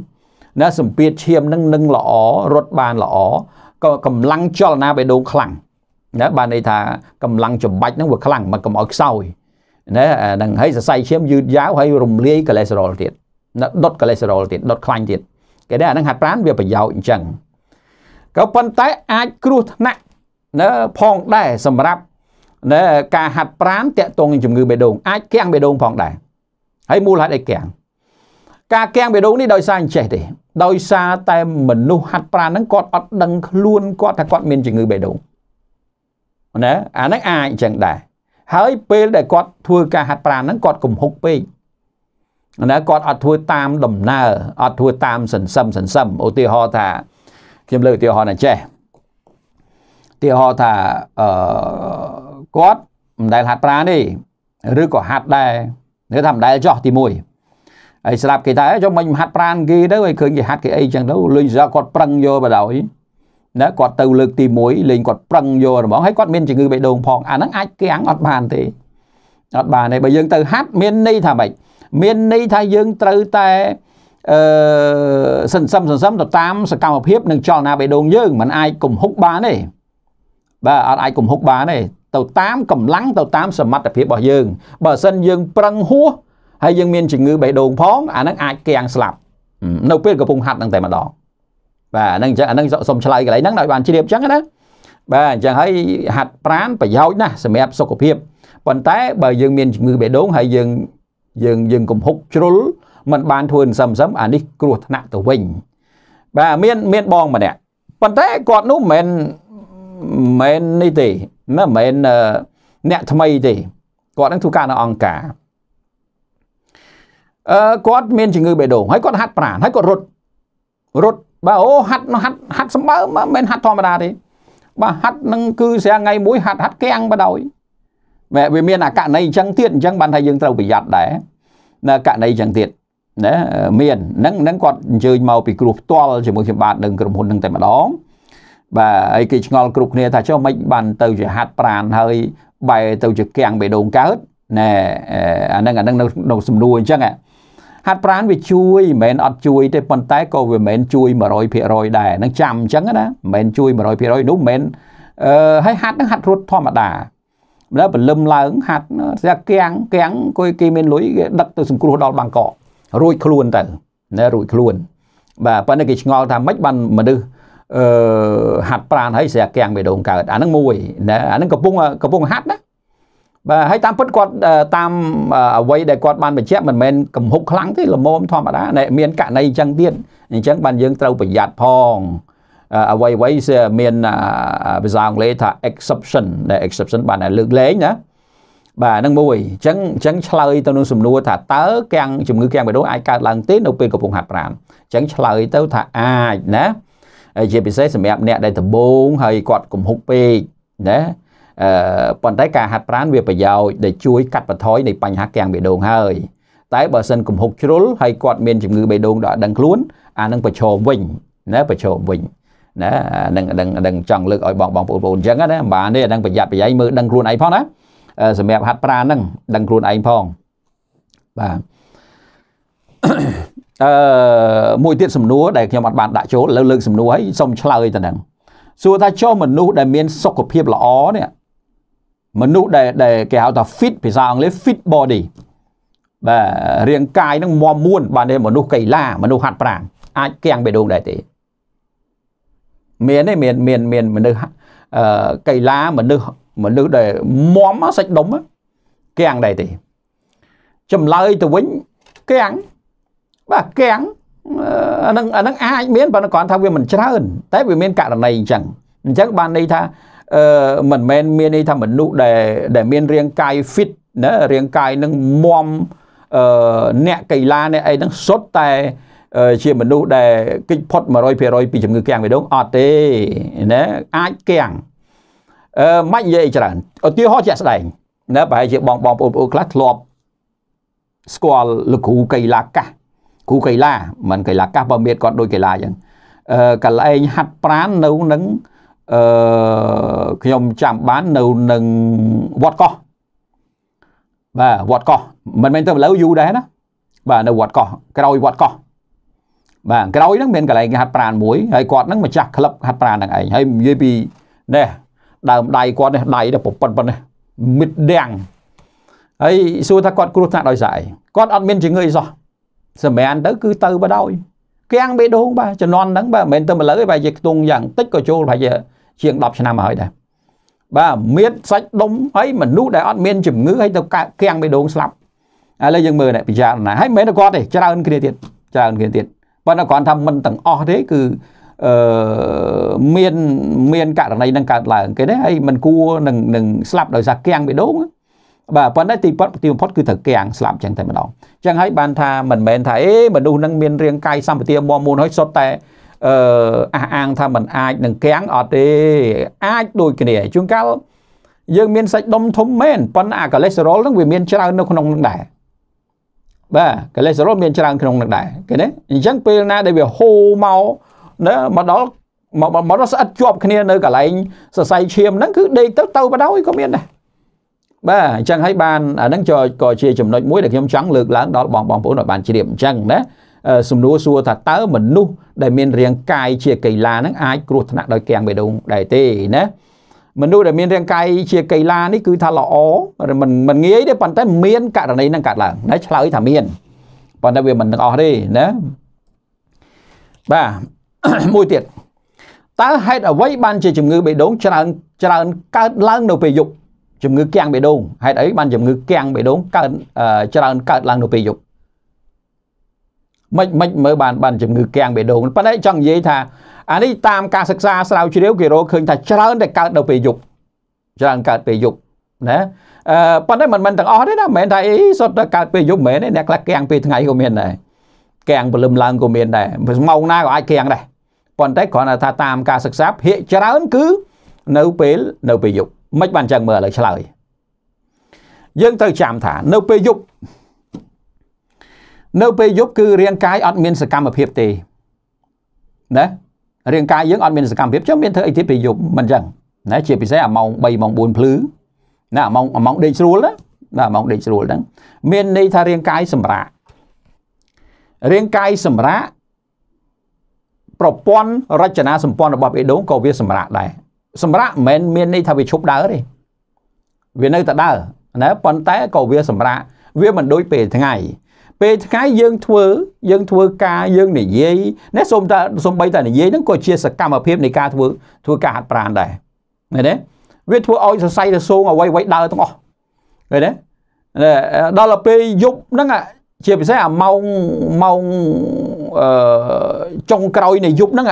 ណាសម្ពាធឈាមនឹងនឹងល្អរត់បានល្អក៏កម្លាំងចលនាបេះដូងខ្លាំងណាបានន័យថាកម្លាំងចំបាច់ហ្នឹងវាខ្លាំងមកកុំឲ្យខ្សោយណាហ្នឹងហើយសរសៃឈាមយឺតយ៉ាវហើយរំលាយកូលេស្តេរ៉ុលទៀតណាដុតកូលេស្តេរ៉ុលទៀតដុតខ្លាញ់ទៀតគេថាអាហ្នឹងហាត់ប្រាណវាប្រយោជន៍អញ្ចឹងក៏ប៉ុន្តែអាចគ្រោះថ្នាក់ណាផងដែរសម្រាប់ណាការហាត់ប្រាណតាក់ទងនឹងជំងឺ បេះដូងអាចគាំងបេះដូងផងដែរហើយមូលហេតុអីគាំងការគាំងបេះដូងនេះដោយសារអញ្ចេះទេ ដោយសារតែមនុស្សហាត់ប្រាណហ្នឹងគាត់អត់ដឹងខ្លួនគាត់ថាគាត់មានជំងឺបេះដូងណាអាហ្នឹងអាចអញ្ចឹងដែរហើយពេលដែលគាត់ធ្វើការហាត់ប្រាណហ្នឹងគាត់កំហុកពេកណាគាត់អត់ធ្វើតាមដំណើរអត់ធ្វើតាមសន្សឹមសន្សឹមឧទាហរណ៍ថាខ្ញុំលើកឧទាហរណ៍ណាចេះឧទាហរណ៍ថាអឺគាត់មិនដែលហាត់ប្រាណទេឬក៏ហាត់ដែរនិយាយថាមិនដែលចោះទី1ហើយស្រាប់គេថាចុះមិនហាត់ប្រាណគេទៅហើយឃើញគេហាត់គេអីចឹងទៅលុញសារគាត់ប្រឹងយកបដ ாய் ណាគាត់ទៅលើកទី1លេងគាត់ប្រឹងយកហ្មងហើយគាត់មានជំងឺបេះដូងផងអាហ្នឹងអាចគាំងអត់បានទេអត់បានទេបើយើងទៅហាត់មានន័យថាម៉េចមានន័យថាយើងត្រូវតែអឺសន្សំសន្សំទៅតាមសកម្មភាពនិងចលនាបេះដូងយើងมันអាចកំហុកបានទេបាទអត់អាចកំហុកបានទេទៅតាមកម្លាំងទៅតាម សមត្ថភាពរបស់យើង បើមិនយើង ប្រឹងហួសហើយយើងមានជំងឺបេះដូងផងអានឹងអាចគាំងស្លាប់ នៅពេលកំពុងហាត់នឹងតែម្ដងបាទអាហ្នឹងអញ្ចឹងអាហ្នឹងសុំឆ្លើយកន្លែងហ្នឹងដោយបានជ្រាបអញ្ចឹងណាបាទអញ្ចឹងហើយហាត់ប្រានប្រយោជន៍ណាស់សម្រាប់សុខភាពប៉ុន្តែបើយើងមានជំងឺបេះដូងហើយយើងយើងយើងកំហុកជ្រុលมันបានធ្វើសឹមសឹមអានេះគ្រោះថ្នាក់ទៅវិញ បាទមានមានបងម្នាក់ប៉ុន្តែគាត់នោះមិនមែននេះទេណាមិនមែនអ្នកថ្មីទេគាត់នឹងធ្វើការនៅអង្គការអឺគាត់មានជំងឺបេះដូងហើយគាត់ហាត់ប្រាណហើយគាត់រត់រត់បាទអូហាត់ហាត់ហាត់សម្បើមិនមែនហាត់ធម្មតាទេ បាទហាត់នឹងគឺស្រាថ្ងៃមួយហាត់ហាត់កៀងបដោយវាវាមានអាកណីអញ្ចឹងទៀតអញ្ចឹងបានថាយើងត្រូវប្រយ័ត្នដែរនៅកណីអញ្ចឹងទៀតណាមានហ្នឹងហ្នឹងគាត់អញ្ជើញមកពីគ្រោះផ្ទាល់ជាមួយខ្ញុំបាទនឹងក្រុមហ៊ុនហ្នឹងតែម្ដងបាទហើយគេឆ្ងល់គ្រប់គ្នា ថាចុះមិនបានទៅជាហាត់ប្រានហើយបែរទៅជាកៀងបេដងកើតណែអាហ្នឹងអាហ្នឹងនៅក្នុងសំណួរអញ្ចឹងហ៎ហាត់ប្រានវាជួយមិនមែនអត់ជួយទេប៉ុន្តែក៏វាមិនមែនជួយ100%ដែរនឹងចាំអញ្ចឹងណាមិនមែនជួយ100%នោះមិនមែនអឺហើយហាត់នឹងហាត់រត់ធម្មតាម្ល៉េះពលឹមឡើងហាត់ស្រាកៀងកៀងគួយគេមានលុយគេដឹកទៅសង្គ្រោះដល់បាងកករួចខ្លួនទៅណារួចខ្លួនបាទប៉ុន្តែគេឆ្ងល់ថាម៉េចបានមនុស្សអឺហាត់ប្រានហើយស្រាកៀងបេះដូងកើតអានឹងមួយណាអានឹងកំពុងកំពុងហាត់ណាបាទហើយតាមពិតគាត់តាមអ្វីដែលគាត់បានបញ្ជាក់មិនមែនកំហុកខ្លាំងទេល្មមធម្មតាតែមានករណីអញ្ចឹងទៀតអញ្ចឹងបានយើងត្រូវប្រយ័ត្នផងអ្វីអ្វីមានភាសាអង់គ្លេសថា exception ដែល exception បានតែលើកលែងណាបាទហ្នឹងមួយអញ្ចឹងអញ្ចឹងឆ្លើយទៅនឹងសំណួរថាតើកាំងជំងឺកាំងបេះដូងអាចកើតឡើងទេនៅពេលកំពុងហាត់ប្រាណអញ្ចឹងឆ្លើយទៅថាអាចណាហើយជាពិសេសសម្រាប់អ្នកដែលដំបូងហើយគាត់កំហុកពេកណាអឺប៉ុន្តែការហាត់ប្រាណវាប្រយោជន៍ដែលជួយកាត់បន្ថយនៃបញ្ហាកាំងបេះដូងហើយ តែបើសិនកំហុកជ្រុលហើយគាត់មានជំងឺបេះដូងដល់ដឹងខ្លួន អានឹងប្រឈមវិញណាប្រឈមវិញណានឹងនឹងនឹងចង់លើកឲ្យបងបងប្អូនអញ្ចឹងណាបានទេអានឹងប្រយ័ត្នប្រយែងមើលដឹងខ្លួនឯងផងណាសម្រាប់ហាត់ប្រាណហ្នឹងដឹងខ្លួនឯងផងបាទអឺមួយទៀតសំណួរដែលខ្ញុំអត់បានដាក់ចូលលើលើកសំណួរឲ្យសុំឆ្លើយទៅនឹងសួរថាចុះមនុស្សដែលមានសុខភាពល្អនេះមនុស្សដែលដែលគេហៅថា fit ភាសាអង់គ្លេស fit body បាទរាងកាយនឹងមាំមួនបានទេមនុស្សកីឡាមនុស្សហាត់ប្រាណអាចកៀងបេះដូងដែរទេមានទេមានមានមានមនុស្សអឺកីឡាមនុស្សមនុស្សដែលមាំសាច់ដុំកៀងដែរទេចម្លើយទៅវិញកៀងបាទកៀងអានឹងអានឹងអាចមានប៉ុន្តែគ្រាន់ថាវាមិនច្រើន តែវាមានករណីអញ្ចឹងអញ្ចឹងបានន័យថាអឺមិនមែនមានន័យថាមនុស្សដែលដែលមានរាងកាយ fit ណារាងកាយនឹងមមអឺអ្នកកីឡាអ្នកអីហ្នឹងសុទ្ធតែជាមនុស្សដែលគេចផុត100%ពីជំងឺគាំងបេះដូងអត់ទេណាអាចគាំងអឺមិននិយាយច្រើនឧទាហរណ៍ជាក់ស្ដែងណាប្រហែលជាបងបងប្អូនប្អូនខ្លះធ្លាប់ស្គាល់លោកគ្រូកីឡាកាសគ្រូកីឡាមិនកីឡាកាសបើមានគាត់ដូចកីឡាអញ្ចឹងអឺកលែងហាត់ប្រាននៅនឹងអឺខ្ញុំចាំបាននៅនឹងវត្តកោះបាទវត្តកោះមិនមែនទៅឥឡូវយូរដែរណាបាទនៅវត្តកោះក្រោយវត្តកោះបាទក្រោយហ្នឹងមានកន្លែងគេហាត់ប្រានមួយហើយគាត់ហ្នឹងម្ចាស់ក្លឹបហាត់ប្រានហ្នឹងឯងហើយនិយាយពីនេះដើមដៃគាត់នេះដៃទៅប៉ុនប៉ុននេះមិតដាំងហើយសួរថាគាត់គ្រោះថ្នាក់ដោយសារអីគាត់អត់មានជំងឺអីសោះសម្រាប់ទៅគឺទៅបដ ாய் គាំងបេះដូងបាទជំនន់ហ្នឹងបាទមិនមែនទៅមកលើទេបាទជាខ្ទង់យ៉ាងតិចក៏ចូលប្រហែលជាជាង10ឆ្នាំហើយដែរបាទមានសាច់ដុំហើយមនុស្សដែលអត់មានជំងឺហើយទៅកៀងបេះដូងស្លាប់ឥឡូវយើងមើលនេះពិចារណាហើយមិនមែនតែគាត់ទេច្រើនគ្នាទៀតច្រើនគ្នាទៀតប៉ុន្តែគាត់ថាមិនទាំងអស់ទេគឺអឺមានមានករណីនឹងកើតឡើងគេណាហើយมันគួរនឹងនឹងស្លាប់ដោយសារកៀងបេះដូងបាទប៉ុន្តែទីបំផុតទីបំផុតគឺត្រូវកៀងស្លាប់ចឹងតែម្ដងចឹងហើយបានថាមិនមែនថាអេមនុស្សនឹងមានរាងកាយសម្បទាមមួនហើយសុទ្ធតែអឺអះអាងថាมันអាចនឹងកាំងអត់ទេអាចដូចគ្នាជួនកាលយើងមានសាច់ដុំធំមែនប៉ុន្តែអាកូលេស្តេរ៉ុលហ្នឹងវាមានច្រើននៅក្នុងហ្នឹងដែរបាទកូលេស្តេរ៉ុលមានច្រើនក្នុងហ្នឹងដែរឃើញទេអញ្ចឹងពេលណាដែលវាហូរមកណាមកដល់មកមកដល់ស្អិតជាប់គ្នានៅកន្លែងសរសៃឈាមហ្នឹងគឺដេកទៅទៅបដ ாய் ក៏មានដែរបាទអញ្ចឹងហើយបានអាហ្នឹងក៏ជាចំណុចមួយដែលខ្ញុំចង់លើកឡើងដល់បងបងប្អូនឲ្យបានជ្រាបអញ្ចឹងណាសំណួរសួរថាតើមនុស្សដែលមានរាងកាយជាកីឡាហ្នឹងអាចគ្រោះថ្នាក់ដោយកាំងបេះដូងដែរទេណាមនុស្សដែលមានរាងកាយជាកីឡានេះគឺថាល្អមិនមិនងាយទេប៉ុន្តែមានករណីហ្នឹងកើតឡើងណាឆ្លើយថាមានប៉ុន្តែវាមិនទាំងអស់ទេណាបាទមួយទៀតតើហេតុអ្វីបានជាជំងឺបេះដូងច្រើនច្រើនកើតឡើង នៅពេលយប់ជំងឺគាំងបេះដូងហេតុអីបានជំងឺគាំងបេះដូងកើតច្រើនកើតឡើងនៅពេលយប់មិនមិនមើលបានបានជំងឺកាំងបេះដូងប៉ុន្តែចង់និយាយថាអានេះតាមការសិក្សាស្រាវជ្រាវគេរកឃើញថាច្រើនតែកើតនៅពេលយប់ច្រើនកើតពេលយប់ណាអឺប៉ុន្តែមិនមែនទាំងអស់ទេណាមិនមែនថាអីសុទ្ធតែកើតពេលយប់មិនមែនទេអ្នកខ្លះកាំងពេលថ្ងៃក៏មានដែរកាំងព្រលឹមឡើងក៏មានដែរម៉ោងណាក៏អាចកាំងដែរប៉ុន្តែគ្រាន់តែថាតាមការសិក្សាភាគច្រើនគឺនៅពេលនៅពេលយប់មិនបានចឹងមើលឥឡូវឆ្លើយយើងត្រូវចាំថានៅពេលយប់នៅពេលយប់គឺរាងកាយអត់មានសកម្មភាពទេណារាងកាយយើងអត់មានសកម្មភាពចឹងមានធ្វើអីទៀតពេលយប់មិនចឹងណាជាពិសេសអាម៉ោង3ម៉ោង4ភ្លឺណាអាម៉ោងអាម៉ោងដេកស្រួលណាណាអាម៉ោងដេកស្រួលហ្នឹងមានន័យថារាងកាយសម្រាករាងកាយសម្រាកប្រព័ន្ធរចនាសម្ព័ន្ធរបស់បេដូងក៏វា សម្រាកដែរសម្រាកមិនមែនមានន័យថាវាឈប់ដើរទេវានៅតែដើរណាប៉ុន្តែក៏វាសម្រាកវាមិនដូចពេលថ្ងៃពេលថ្ងៃយើងធ្វើយើងធ្វើការយើងនិយាយណាសូមតែសូម្បីតែនិយាយហ្នឹងក៏ជាសកម្មភាពនៃការធ្វើ ធ្វើការហាត់ប្រាណដែរឃើញទេវាធ្វើឲ្យសរសៃរសងអ្វីអ្វីដើរទាំងអស់ឃើញទេដល់ទៅពេលយប់ហ្នឹងជាពិសេសអាម៉ោងម៉ោងអឺចុងក្រោយនៃយប់ហ្នឹង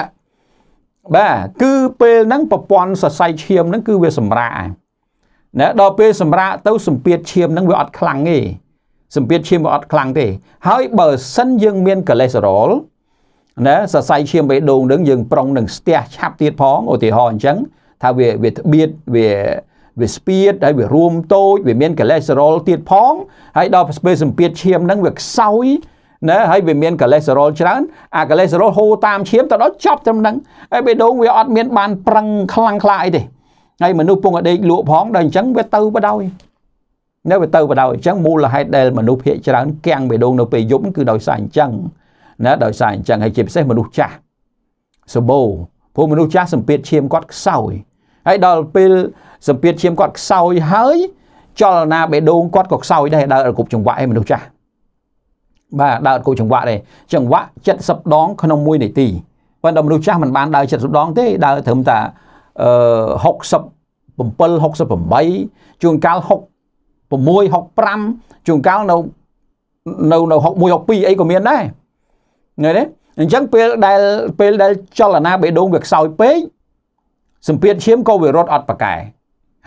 បាទគឺពេលហ្នឹងប្រព័ន្ធសរសៃឈាមហ្នឹងគឺវាសម្រាកណាដល់ពេលសម្រាកទៅសម្ពាធឈាមហ្នឹងវាអត់ខ្លាំងទេសម្ពាធឈាមវាអត់ខ្លាំងទេ ហើយបើសិនយើងមានកូលេស្តេរ៉ុលណាសរសៃឈាមបេះដូងនឹងយើងប្រុងនឹងស្ទះឆាប់ទៀតផងឧទាហរណ៍អញ្ចឹងថាវាវាត្បៀតវាវាស្ពាតហើយវារួមតូចវាមានកូលេស្តេរ៉ុលទៀតផង ហើយដល់ពេលសម្ពាធឈាមនឹងវាខ្សោយណាហើយវាមានកូលេស្តេរ៉ុលច្រើនអាកូលេស្តេរ៉ុលហូរតាមឈាមទៅដល់ចប់ត្រឹមហ្នឹងហើយបេះដូងវាអត់មានបានប្រឹងខ្លាំងខ្លាអីទេហើយមនុស្សពងអដេកលក់ផងដល់អញ្ចឹងវាទៅបដ ாய் នៅវាទៅបដោយអញ្ចឹងមូលហេតុដែលមនុស្សភាគច្រើនកាំងបេះដូងនៅពេលយប់គឺដោយសារអញ្ចឹងណាដោយសារអញ្ចឹងហើយជាពិសេសមនុស្សចាស់សម្បូរព្រោះមនុស្សចាស់សម្ពាធឈាមគាត់ខ្សោយហើយដល់ពេលសម្ពាធឈាមគាត់ខ្សោយហើយចលនាបេះដូងគាត់ក៏ខ្សោយដែរដើរគ្រប់ចង្វាក់ឯមនុស្សចាស់បាទដើរគ្រប់ចង្វាក់ដែរចង្វាក់70ដងក្នុង1នាទីប៉ុន្តែមនុស្សចាស់មិនបានដើរ70ដងទេដើរត្រឹមតែអឺ60 7 68ជួនកាល60 665ជួនកាលនៅនៅនៅ6162អីក៏មានដែរឃើញទេអញ្ចឹងពេលដែលពេលដែលចលនាបេះដូងវាខ្សោយពេកសម្ពាធឈាមក៏វារត់អត់ប្រកែ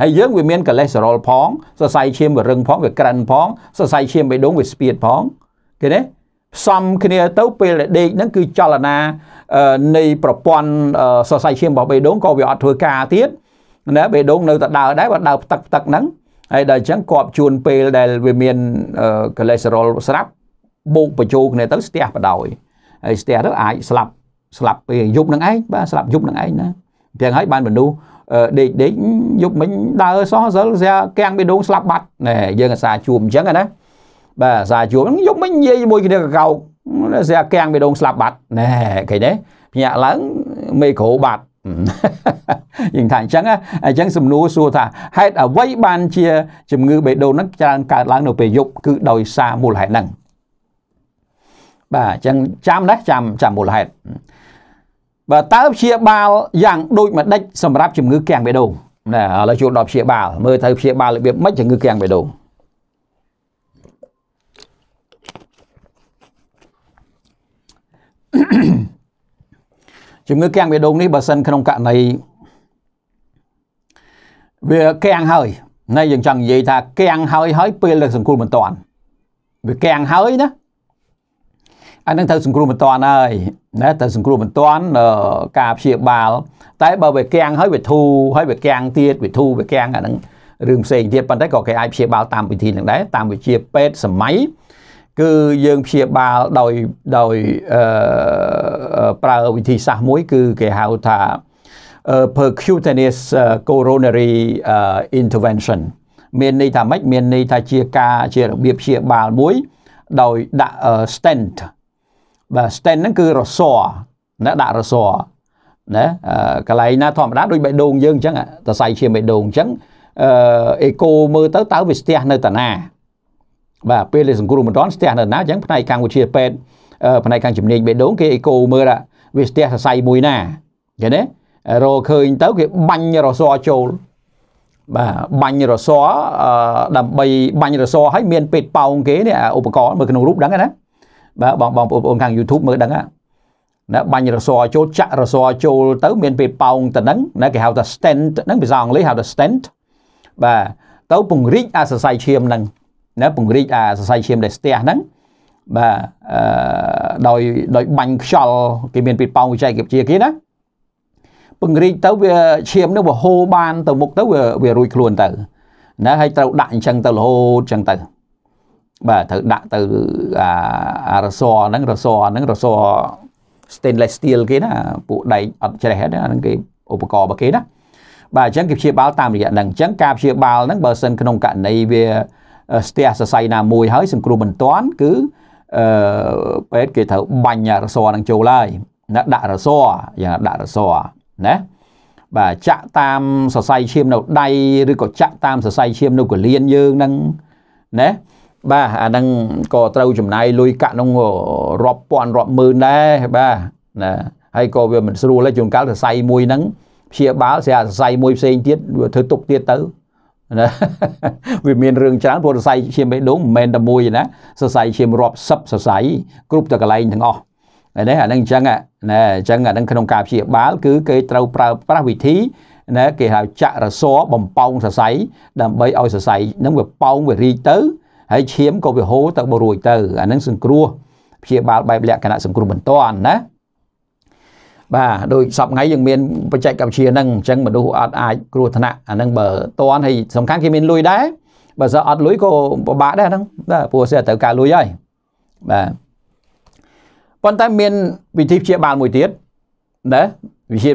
ហើយយើង វាមានកូលេស្តេរ៉ុលផងសរសៃឈាមវារឹងផងវាក្រិនផងសរសៃឈាមបេះដូងវាស្ពាតផងឃើញទេផ្សំគ្នាទៅពេលដែលដេកហ្នឹងគឺចលនានៃប្រព័ន្ធសរសៃឈាមរបស់បេះដូងក៏វាអត់ធ្វើការទៀតណាបេះដូងនៅតែដើរដែរបើដើរផ្ទឹកផ្ទឹកហ្នឹងហើយដល់អញ្ចឹងគប់ជួនពេលដែលវាមានកូលេស្តេរ៉ុលស្រាប់បូកបញ្ចូលគ្នាទៅស្ទះបដោយហើយស្ទះទៅអាចស្លាប់ស្លាប់ពេលយប់នឹងឯងបាទស្លាប់យប់នឹងឯងណាអញ្ចឹងហើយបានមនុស្សដេកដេកយប់មិញដើរសោះសិលស្អាកាំងបេះដូងស្លាប់បាត់ណែយើងអាសាជួបអញ្ចឹងណាបាទអាសាជួបយប់មិញនិយាយជាមួយគ្នាកកោកស្អាកាំងបេះដូងស្លាប់បាត់ណែឃើញទេភ្ញាក់ឡើងមេក្រូបាត់យើងថាអញ្ចឹងអញ្ចឹងសំណួរសួរថាហេតុអ្វីបានជាជំងឺបេះដូងហ្នឹងច្រើនកើតឡើងនៅពេលយប់គឺដោយសារមូលហេតុហ្នឹងបាទអញ្ចឹងចាំណាចាំចាំមូលហេតុបើតើព្យាបាលយ៉ាងដូចម្ដេចសម្រាប់ជំងឺគាំងបេះដូងណាឥឡូវចូលដល់ព្យាបាលមើលទៅព្យាបាលរបៀបម៉េចជំងឺគាំងបេះដូងអឺជំងឺកាំងវាដូងនេះបើសិនក្នុងករណីវាកាំងហើយណែយើងចង់និយាយថាកាំងហើយហើយ ពេលលើសង្គ្រោះមិនតាន់វាកាំងហើយណាអានឹងត្រូវសង្គ្រោះមិនតាន់ហើយណាត្រូវសង្គ្រោះមិនតាន់ការព្យាបាលតែបើវាកាំងហើយវាធូរហើយវាកាំងទៀតវាធូរវាកាំងអានឹងរឿងផ្សេងទៀតប៉ុន្តែក៏គេអាចព្យាបាលតាមវិធីនឹងដែរតាមវិជាពេទ្យសម័យគឺយើងព្យាបាលដោយដោយប្រើវិធីសាស្ត្រមួយ គឺគេហៅថា percutaneous coronary intervention មានន័យថាម៉េចមានន័យថាជាការជារបៀបព្យាបាលមួយដោយដាក់ stent បាទ stent ហ្នឹងគឺរស័រណាដាក់រស័រណាកន្លែងណាធម្មតាដូចបេះដូងយើងអញ្ចឹងសរសៃឈាមបេះដូងអញ្ចឹងអេកូមើលទៅតើវាស្ទះនៅតាណាបាទពេលដែលសង្គ្រោះមិនទាន់ស្ទះនៅណាចឹងផ្នែកខាងវិជាពេទ្យផ្នែកខាងជំនាញបេះដូងគេអេកូមើលថាវាស្ទះសរសៃមួយណាឃើញទេរកឃើញទៅគេបាញ់រសអចូលបាទបាញ់រសអដើម្បីបាញ់រសឲ្យមានពេទ្យប៉ោងគេនេះឧបករណ៍មើលក្នុងរូបដឹងណាបាទបងបងប្អូនខាង YouTube មើលដឹងណាបាញ់រសអចូលចាក់រសអចូលទៅមានពេទ្យប៉ោងទៅហ្នឹងណាគេហៅថា stent ហ្នឹងភាសាអង់គ្លេសហៅថា stent បាទទៅពង្រីកអាសរសៃឈាមហ្នឹងណាពង្រីកអាសរសៃឈាមដែលស្ទះហ្នឹងបាទអឺដោយដោយបាញ់ខ្យល់គេមានពីប៉ោងវិច័យគេជាគេណាពង្រីកទៅវាឈាមនឹងវាហូរបានទៅមុខទៅវាវារួចខ្លួនទៅណាហើយត្រូវដាក់អញ្ចឹងទៅរហូតអញ្ចឹងទៅបាទត្រូវដាក់ទៅអាអារសរហ្នឹងរសរហ្នឹងរសរ stainless steel គេណាពួកដែកអត់ច្រេះហ្នឹងគេឧបករណ៍របស់គេណាបាទអញ្ចឹងគេព្យាបាលតាមរយៈហ្នឹងអញ្ចឹងការព្យាបាលហ្នឹងបើសិនក្នុងករណីវាស្ទះសរសៃណាមួយហើយសង្គ្រោះមិនទាន់គឺអឺពេទ្យគេត្រូវបាញ់រសរនឹងចូលហើយណាដាក់រសរយ៉ាងដាក់រសរណាបាទចាក់តាមសរសៃឈាមនៅដៃឬក៏ចាក់តាមសរសៃឈាមនៅកលៀនយើងហ្នឹងណាបាទអាហ្នឹងក៏ត្រូវចំណាយលុយកាក់ហ្នឹងរាប់ពាន់រាប់ម៉ឺនដែរបាទណាហើយក៏វាមិនស្រួលដែរជួនកាលសរសៃមួយហ្នឹងព្យាបាលស្រាប់សរសៃមួយផ្សេងទៀតធ្វើទុកទៀតទៅណាវាមានរឿងច្រើនព្រោះសរសៃឈាមបេះដូងមិនមែនតែមួយណាសរសៃឈាមរាប់សិបសរសៃគ្រប់ទៅកន្លែងទាំងអស់ហើយនេះអានឹងអញ្ចឹងណាអញ្ចឹងអានឹងក្នុងការព្យាបាល គឺគេត្រូវប្រើប្រាស់វិធីណាគេហៅចាក់រស័បំប៉ោងសរសៃដើម្បីឲ្យសរសៃនឹងវាប៉ោងវារីកទៅហើយឈាមក៏វាហូរទៅបរួយទៅអានឹងសង្គ្រោះព្យាបាលបែបលក្ខណៈសង្គ្រោះបន្ទាន់ណាបាទដូចសពថ្ងៃយើងមានបច្ចេកវិទ្យាហ្នឹងអញ្ចឹងមនុស្សអត់អាចគ្រោះថ្នាក់អាហ្នឹងបើតន់ហើយសំខាន់គេមានលុយដែរបើសិនអត់លុយក៏ពិបាកដែរហ្នឹងបាទព្រោះស្អីត្រូវការលុយហើយបាទប៉ុន្តែមានវិធីព្យាបាលមួយទៀតណាវិធី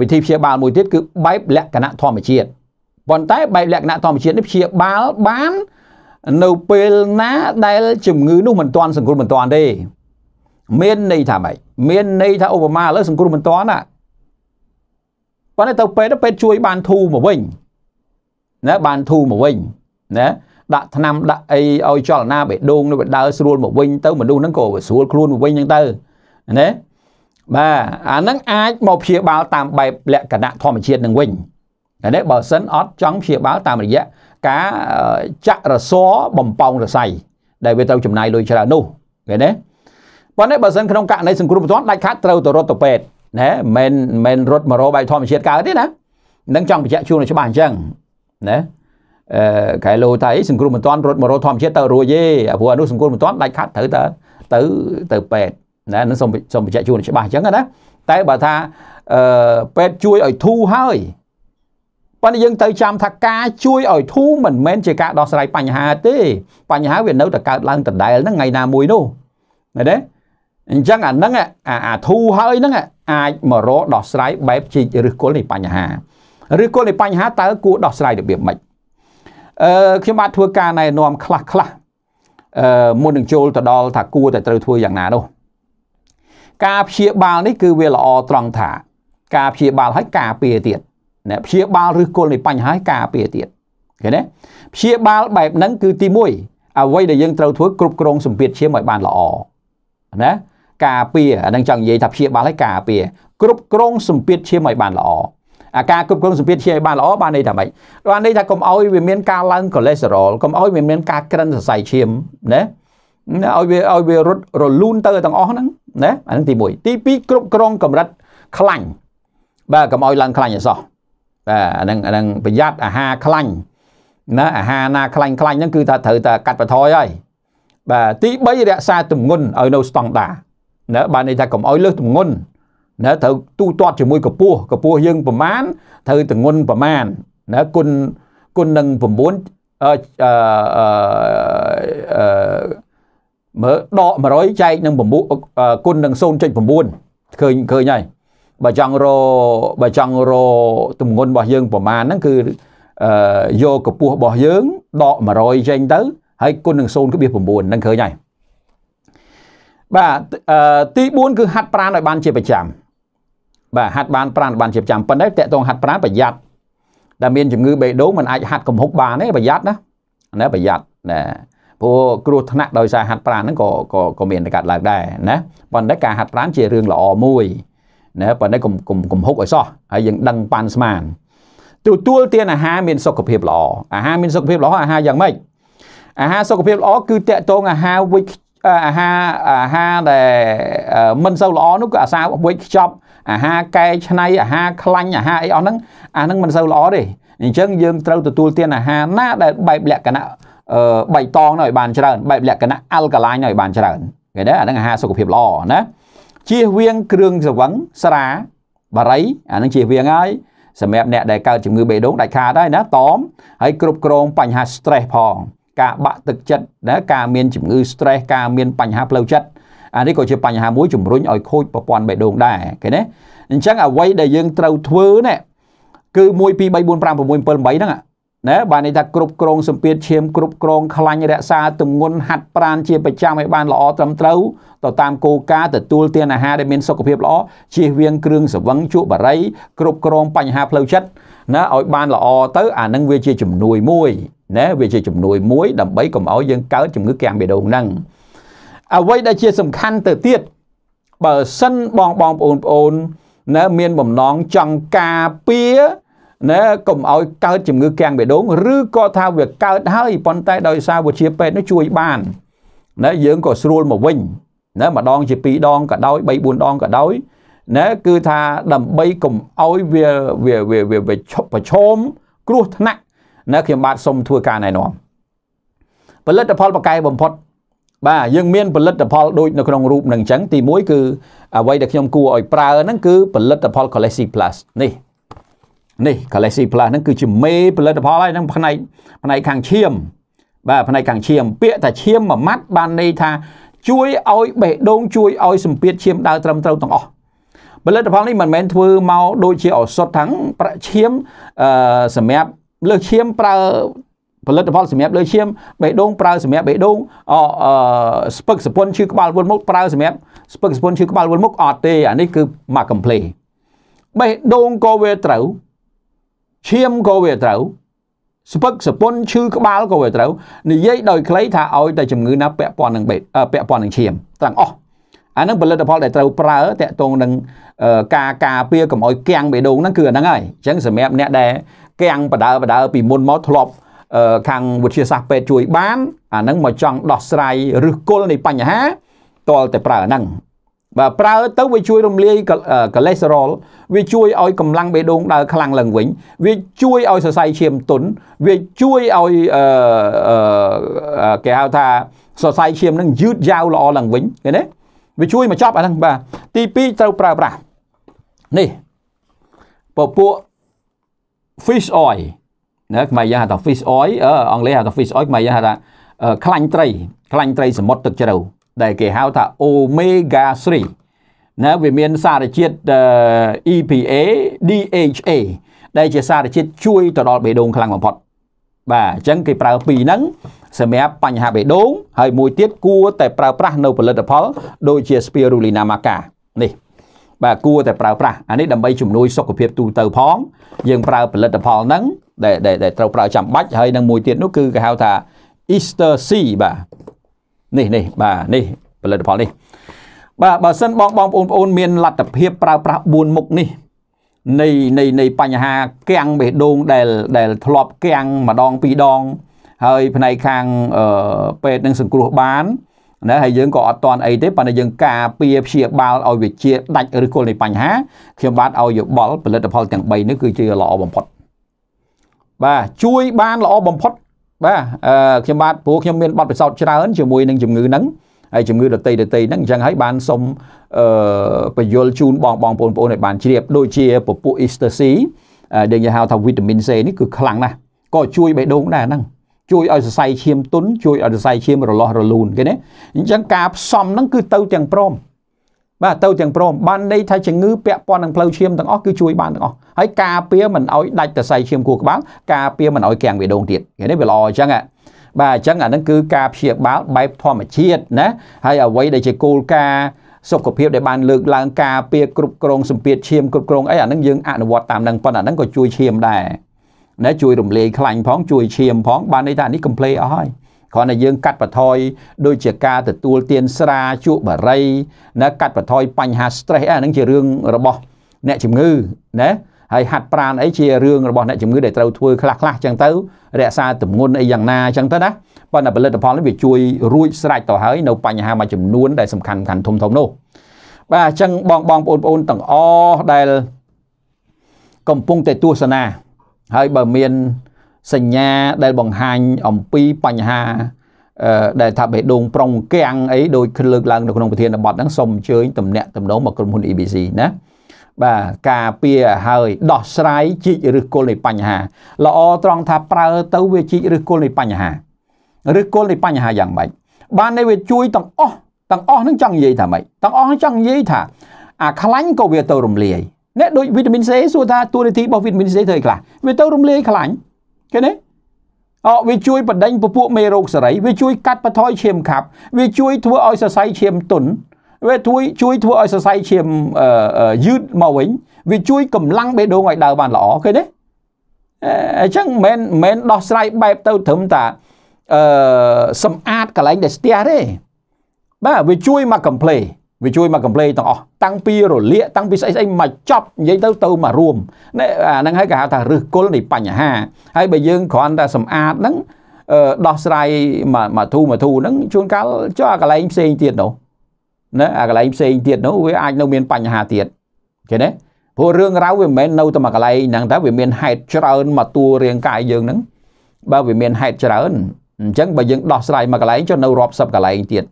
វិធីព្យាបាលមួយទៀតគឺបែបលក្ខណៈធម្មជាតិប៉ុន្តែបែបលក្ខណៈធម្មជាតិនេះព្យាបាលបាននៅពេលណាដែលជំងឺនោះមិនទាន់សង្គ្រោះមិនទាន់ទេមានន័យថាម៉េចមានន័យថាឧបមាឥឡូវសង្គ្រោះមិនតាន់ណាប៉ុន្តែទៅពេទ្យពេទ្យជួយបានធូរមកវិញណាបានធូរមកវិញណាដាក់ថ្នាំដាក់អីឲ្យចលនាបេះដូងនោះវាដើរស្រួលមកវិញទៅមនុស្សហ្នឹងក៏ស្រួលខ្លួនមកវិញហ្នឹងទៅណាបាទអាហ្នឹងអាចមកព្យាបាលតាមបែបលក្ខណៈធម្មជាតិនឹងវិញតែនេះបើសិនអត់ចង់ព្យាបាលតាមរយៈការចាក់រស័បំពងរស័យដែលវាត្រូវចំណាយលុយច្រើននោះឃើញទេប៉ុន្តែបើសិនក្នុងករណីសង្គ្រោះបន្ទាន់ដាច់ខាតត្រូវទៅរត់ទៅពេទ្យណែមិនមិនរត់មករោបែបធម្មជាតិកើតទេណានឹងចង់បញ្ជាក់ជូនច្បាស់អញ្ចឹងណាអឺកែលោតៃសង្គ្រោះបន្ទាន់រត់មករោធម្មជាតិទៅរួចទេព្រោះអនុសង្គ្រោះបន្ទាន់ដាច់ខាតត្រូវទៅទៅទៅពេទ្យណានឹងសូមសូមបញ្ជាក់ជូនច្បាស់អញ្ចឹងណាតែបើថាអឺពេទ្យជួយឲ្យធូរហើយប៉ុន្តែយើងទៅចាំថាការជួយឲ្យធូរមិនមែនជាការដោះស្រាយបញ្ហាទេបញ្ហាវានៅតែកើតឡើងដដែលហ្នឹងថ្ងៃណាមួយនោះណាទេអញ្ចឹងអាហ្នឹងអាធូរហើយហ្នឹងអាចមករកដោះស្រាយបែបជីករឹសគល់នៃបញ្ហាឬគល់នៃបញ្ហាតើគួរដោះស្រាយរបៀបម៉េចអឺខ្ញុំអាចធ្វើការណែនាំខ្លះខ្លះអឺមុននឹងចូលទៅដល់ថាគួរតែត្រូវធ្វើយ៉ាងណានោះការព្យាបាលនេះគឺវាល្អត្រង់ថាការព្យាបាលហើយការពារទៀតណាព្យាបាលឬគល់នៃបញ្ហាការពារទៀតឃើញទេព្យាបាល បែបហ្នឹងគឺទី1អ្វីដែលយើងត្រូវធ្វើគ្រប់គ្រងសម្ពាធឈាមឲ្យបានល្អណាការពារអានឹងចង់និយាយថាព្យាបាលឲ្យការពារគ្រប់គ្រងសម្ពាធឈាមឲ្យបានល្អអាការគ្រប់គ្រងសម្ពាធឈាមឲ្យបានល្អបានន័យថាម៉េចបានន័យថាកុំឲ្យវាមាន ការឡើងកូលេស្តេរ៉ុលកុំឲ្យវាមានការក្រិនសរសៃឈាមណាឲ្យវាឲ្យវារត់រលូនទៅទាំងអស់ហ្នឹងណាអានឹងទី1ទី2គ្រប់គ្រងកម្រិតខ្លាញ់បាទកុំឲ្យឡើងខ្លាញ់ឲ្យសោះបាទអានឹងអានឹងប្រយ័ត្នអាហារខ្លាញ់ណាអាហារណាខ្លាញ់ខ្លាញ់ហ្នឹងគឺថាត្រូវតែកាត់បន្ថយហើយបាទទី3រក្សាទម្ងន់ឲ្យនៅស្តង់ដារណាបានន័យថាកុំអោយលើសទម្ងន់ណាត្រូវទូទាត់ជាមួយកពស់កពស់យើងប្រមាណត្រូវទម្ងន់ប្រមាណណាគុណគុណនឹង9អឺអឺមើដក100ចែកនឹង9គុណនឹង0.9ឃើញឃើញហើយបើចង់របើចង់រទម្ងន់របស់យើងប្រមាណហ្នឹងគឺយកកពស់របស់យើងដក100ចេញទៅហើយគុណនឹង0.9ហ្នឹងឃើញហើយបាទទី4គឺហាត់ប្រាណឲ្យបានជាប្រចាំបាទហាត់បានប្រាណបានជាប្រចាំប៉ុន្តែតកតងហាត់ប្រាណប្រយ័ត្នដែលមានជំងឺបេះដូងมันអាចហាត់កំហុកបានទេប្រយ័ត្នណាណាប្រយ័ត្នណាព្រោះគ្រោះថ្នាក់ដោយសារហាត់ប្រាណហ្នឹងក៏ក៏ក៏មានតែកើតឡើងដែរណាប៉ុន្តែការហាត់ប្រាណជារឿងល្អមួយណាប៉ុន្តែកុំកុំកំហុកឲ្យសោះហើយយើងដឹងប៉ាន់ស្មានទទួលទានអាហារមានសុខភាពល្អអាហារមានសុខភាពល្អអាហារយ៉ាងម៉េចអាហារសុខភាពល្អគឺតកតងអាហារវិចអាហារអាហារដែលមិនសូវល្អនោះក៏អាសាវេចខ្ចប់អាហារកែច្នៃអាហារខ្លាញ់អាហារអីអស់ហ្នឹងអាហ្នឹងមិនសូវល្អទេអញ្ចឹងយើងត្រូវទទួលទានអាហារណាដែលបែបលក្ខណៈបៃតងនោះឲ្យបានច្រើនបែបលក្ខណៈអាល់កាឡាញនោះឲ្យបានច្រើនគេដែរអាហ្នឹងអាហារសុខភាពល្អណាជៀសវាងគ្រឿងស្រវឹងស្រាបារីអាហ្នឹងជៀសវាងហើយសម្រាប់អ្នកដែលកើតជំងឺបេះដូងដាច់ខាតហើយណាតមហើយគ្រប់គ្រងបញ្ហា stress ផងការបាក់ទឹកចិត្តណាការមានជំងឺ stress ការមានបញ្ហាផ្លូវចិត្តអានេះក៏ជាបញ្ហាមួយជំរុញឲ្យខូចប្រព័ន្ធបេះដូងដែរឃើញទេអញ្ចឹងអ្វីដែលយើងត្រូវធ្វើណែគឺ1 2 3 4 5 6 7 8ហ្នឹងណាបានន័យថាគ្រប់គ្រងសម្ពាធឈាមគ្រប់គ្រង ខ្លាញ់រក្សាទម្ងន់ហាត់ប្រាណជាប្រចាំឲ្យបានល្អត្រឹមត្រូវទៅតាមគោលការណ៍ទទួលទានអាហារដែលមានសុខភាពល្អជៀសវាង គ្រឿងស្រវឹងជក់បារីគ្រប់គ្រង បញ្ហាផ្លូវចិត្តណាឲ្យបានល្អទៅអានឹងវាជាជំនួយមួយណាវាជាជំនួយមួយដើម្បីកុំឲ្យយើងកើតជំងឺកាំងបេះដូងហ្នឹងអ្វីដែលជាសំខាន់ទៅទៀតបើសិនបងបងប្អូនប្អូនណាមានបំណងចង់ការពារណាកុំឲ្យកើតជំងឺកាំងបេះដូងឬក៏ថាវាកើតហើយប៉ុន្តែដោយសារវិជាពេទ្យនោះជួយបានណាយើងក៏ស្រួលមកវិញណាម្ដងជា2ដងក៏ដោយ3 4ដងក៏ដោយណាគឺថាដើម្បីកុំឲ្យវាវាវាប្រឈមគ្រោះថ្នាក់ណាខ្ញុំបាទសូមធ្វើការណែនាំផលិតផលបកែបំផុតបាទយើងមានផលិតផលដូចនៅក្នុងរូបនឹងអញ្ចឹងទី1គឺអ្វីដែលខ្ញុំគួរឲ្យប្រើហ្នឹងគឺផលិតផល Galaxy Plus នេះនេះ Galaxy Plus ហ្នឹងគឺជាមេផលិតផលហើយហ្នឹងផ្នែក ផ្នែកខាងឈាម បាទផ្នែកខាងឈាម ពាក្យថាឈាមមួយម៉ាត់បានន័យថា ជួយឲ្យបេះដូង ជួយឲ្យ សម្ពាធឈាមដើរត្រឹមត្រូវទាំងអស់ផលិតផលនេះមិនមែនធ្វើមកដូចជាឱសថខាងប្រាក់ឈាមអឺសម្រាប់លើឈាមប្រើផលិតផលសម្រាប់លើឈាម បេះដូងប្រើសម្រាប់បេះដូងអស្ពឹកសពុនឈឺក្បាលវល់មុខប្រើសម្រាប់ស្ពឹកសពុនឈឺក្បាលវល់មុខអត់ទេអានេះគឺមកកំ pl េបេះដូងក៏វាត្រូវឈាមក៏វាត្រូវស្ពឹកសពុនឈឺក្បាលក៏វាត្រូវនិយាយដោយគ្លីថាឲ្យតែជំងឺណាពាក់ព័ន្ធនឹងបេះពាក់ព័ន្ធនឹងឈាមទាំងអស់អានឹងផលិតផលដែលត្រូវប្រើតាក់ទងនឹងការការពារកម្អុយគាំងបេះដូងហ្នឹងគឺអាហ្នឹងហើយអញ្ចឹងសម្រាប់អ្នកដែលកាំងបដើបដើពីមុនមកធ្លាប់ ខាងវិទ្យាសាស្ត្រពេទ្យជួយបាន អាហ្នឹងមកចង់ដោះស្រាយឫសគល់នៃបញ្ហាតលតែប្រើហ្នឹងបាទប្រើទៅវាជួយរំលាយកូលេស្តេរ៉ុលវាជួយឲ្យកម្លាំងបេះដូងដើរខ្លាំងឡើងវិញវាជួយឲ្យសរសៃឈាមទន់វាជួយឲ្យអឺគេហៅថាសរសៃឈាមនឹងយឺតយ៉ាវល្អឡើងវិញឃើញទេវាជួយមកចប់អាហ្នឹងបាទទី2ត្រូវប្រើប្រាស់នេះពពួក fish oil ណាខ្មែរយើងហៅថា fish oil អឺអង់គ្លេសហៅថា fish oil ខ្មែរយើងហៅថាខ្លាញ់ត្រីខ្លាញ់ត្រីសមុទ្រទឹកជ្រៅដែលគេហៅថា omega 3ណាវាមានសារជាតិ EPA DHA ដែលជាសារជាតិជួយទៅដល់បេះដូងខ្លាំងបំផុត បាទអញ្ចឹងគេប្រើពីរហ្នឹងសម្រាប់បញ្ហាបេះដូងហើយមួយទៀតគួរតែប្រើប្រាស់នៅផលិតផល ដូចជា spirulina maca នេះបាទគួរតែប្រើប្រាស់អានេះដើម្បីជំនួយសុខភាពទូទៅផង យើងប្រើផលិតផលហ្នឹងដែលដែលត្រូវប្រើចាំបាច់ហើយនឹងមួយទៀតនោះគឺគេហៅថា Easter Sea បាទនេះនេះបាទនេះផលិតផលនេះ បាទបើសិនបងបងប្អូនមានលទ្ធភាពប្រើប្រាស់4មុខនេះនៃនៃនៃបញ្ហាកាំងបេះដូងដែលដែលធ្លាប់កាំងម្ដងពីរដង ហើយផ្នែកខាងពេទ្យនឹងសង្គ្រោះបានណាហើយយើងក៏អត់តន់អីទេប៉ុន្តែយើងការពារព្យាបាលឲ្យវាជាដាច់ឬគល់នៃបញ្ហាខ្ញុំបាទឲ្យយោបល់ផលិតផលទាំង3នេះគឺជាល្អបំផុតបាទជួយបានល្អបំផុតបាទអឺខ្ញុំបាទព្រោះខ្ញុំមានបទពិសោធន៍ច្រើនជាមួយនឹងជំងឺហ្នឹងហើយជំងឺដតីដតីហ្នឹងអញ្ចឹងហើយបានសុំអឺបញ្យលជូនបងបងប្អូនបងប្អូនឲ្យបានជ្រាបដូចជាពពួក Easter C ដែលគេហៅថាវីតាមីន C នេះគឺខ្លាំងណាស់ក៏ជួយបេះដូងដែរហ្នឹងជួយឲ្យសរសៃឈាមទុនជួយឲ្យសរសៃឈាមរលាស់រលូនគេណាអញ្ចឹងការផ្សំហ្នឹងគឺទៅទាំងព្រមបាទទៅទាំងព្រមបានន័យថាជំងឺពាក់ព័ន្ធនឹងផ្លូវឈាមទាំងអស់គឺជួយបានទាំងអស់ហើយការពារមិនឲ្យដាច់សរសៃឈាមគួរក្បាលការពារមិនឲ្យកាំងវាដងទៀតគេនេះវាល្អអញ្ចឹងហ៎បាទអញ្ចឹងអានឹងគឺការព្យាបាលបែបធម្មជាតិណា ហើយអ្វីដែលជាគោលការណ៍សុខភាពដែលបានលើកឡើងការពារគ្រប់គ្រងសម្ពាធឈាមគ្រប់គ្រងអីអានឹងយើងអនុវត្តតាមនឹងប៉ុន្តែអានឹងក៏ជួយឈាមដែរណាជួយរំលាយខ្លាញ់ផង ជួយឈាមផងបានន័យថានេះកំ pl អស់ហើយគ្រាន់តែយើង កាត់បន្ថយដូចជាការទទួលទានស្រាជក់បារីណាកាត់បន្ថយបញ្ហា stress អាហ្នឹងជារឿងរបស់ អ្នកជំងឺណាហើយហាត់ប្រាណអីជារឿងរបស់អ្នកជំងឺដែលត្រូវធ្វើខ្លះខ្លះអញ្ចឹងទៅ រក្សាទម្ងន់អីយ៉ាងណាអញ្ចឹងទៅណាប៉ុន្តែផលិតផលនេះវាជួយរួចស្រេចទៅហើយនៅបញ្ហាមួយចំនួន ដែលសំខាន់សំខាន់ធំធំនោះ បាទអញ្ចឹងបងបងប្អូនប្អូនទាំងអស់ដែលកំពុងតែទស្សនាហើយបើមានសញ្ញាដែលបង្ហាញអំពីបញ្ហា ដែលថាបេះដូងប្រុងកាំងអីដោយលើកឡើងនៅក្នុងប្រធានបទហ្នឹងសូមអញ្ជើញតំណាក់តំណងមកក្រុមហ៊ុន EBC ណាបាទការពៀហើយដោះស្រាយជីករឹសគល់នៃបញ្ហាល្អត្រង់ថាប្រើទៅវាជីករឹសគល់នៃបញ្ហាឬគល់នៃបញ្ហាយ៉ាងម៉េចបាននេះវាជួយទាំងអស់ទាំងអស់នឹងចង់និយាយថាម៉េចទាំងអស់នឹងចង់និយាយថាអាខ្លាញ់ក៏វាទៅរំលាយអ្នកដូចវីតាមីន C សួរថាតួនាទីរបស់វីតាមីន C ធ្វើឲ្យខ្លះវាទៅរំលាយខ្លាញ់ឃើញទេអោវាជួយបដិញពពួកមេរោគសរី វាជួយកាត់បន្ថយឈាមខាប់វាជួយធ្វើឲ្យសរសៃឈាមទន់វាជួយជួយធ្វើឲ្យសរសៃឈាមយឺតមកវិញ វាជួយកម្លាំងបេះដូងឲ្យដើរបានល្អឃើញទេអញ្ចឹងមិនមែនដោះស្រាយបែបទៅត្រឹមតាអឺសម្អាតកន្លែងដែលស្ទះទេបាទវាជួយមកកំ pl េវាជួយមកកំ pl េទាំងអស់តាំងពីរលាកតាំងពីស្អីស្អីមកចប់និយាយទៅទៅមករួមអាហ្នឹងហើយគេហៅថាឫសគល់នៃបញ្ហាហើយបើយើងគ្រាន់តែសម្អាតហ្នឹងដោះស្រាយមកមកធូមកធូហ្នឹងជួនកាលចុះអាកន្លែងផ្សេងទៀតនោះណាអាកន្លែងផ្សេងទៀតនោះវាអាចនៅមានបញ្ហាទៀតឃើញទេព្រោះរឿងរ៉ាវវាមិនមែននៅតែមកកន្លែងហ្នឹងតែវាមានហេតុច្រើនមកតួរាងកាយយើងហ្នឹងបើវាមានហេតុច្រើនអញ្ចឹងបើយើងដោះស្រាយមកកន្លែងចុះនៅរាប់សិបកន្លែងទៀត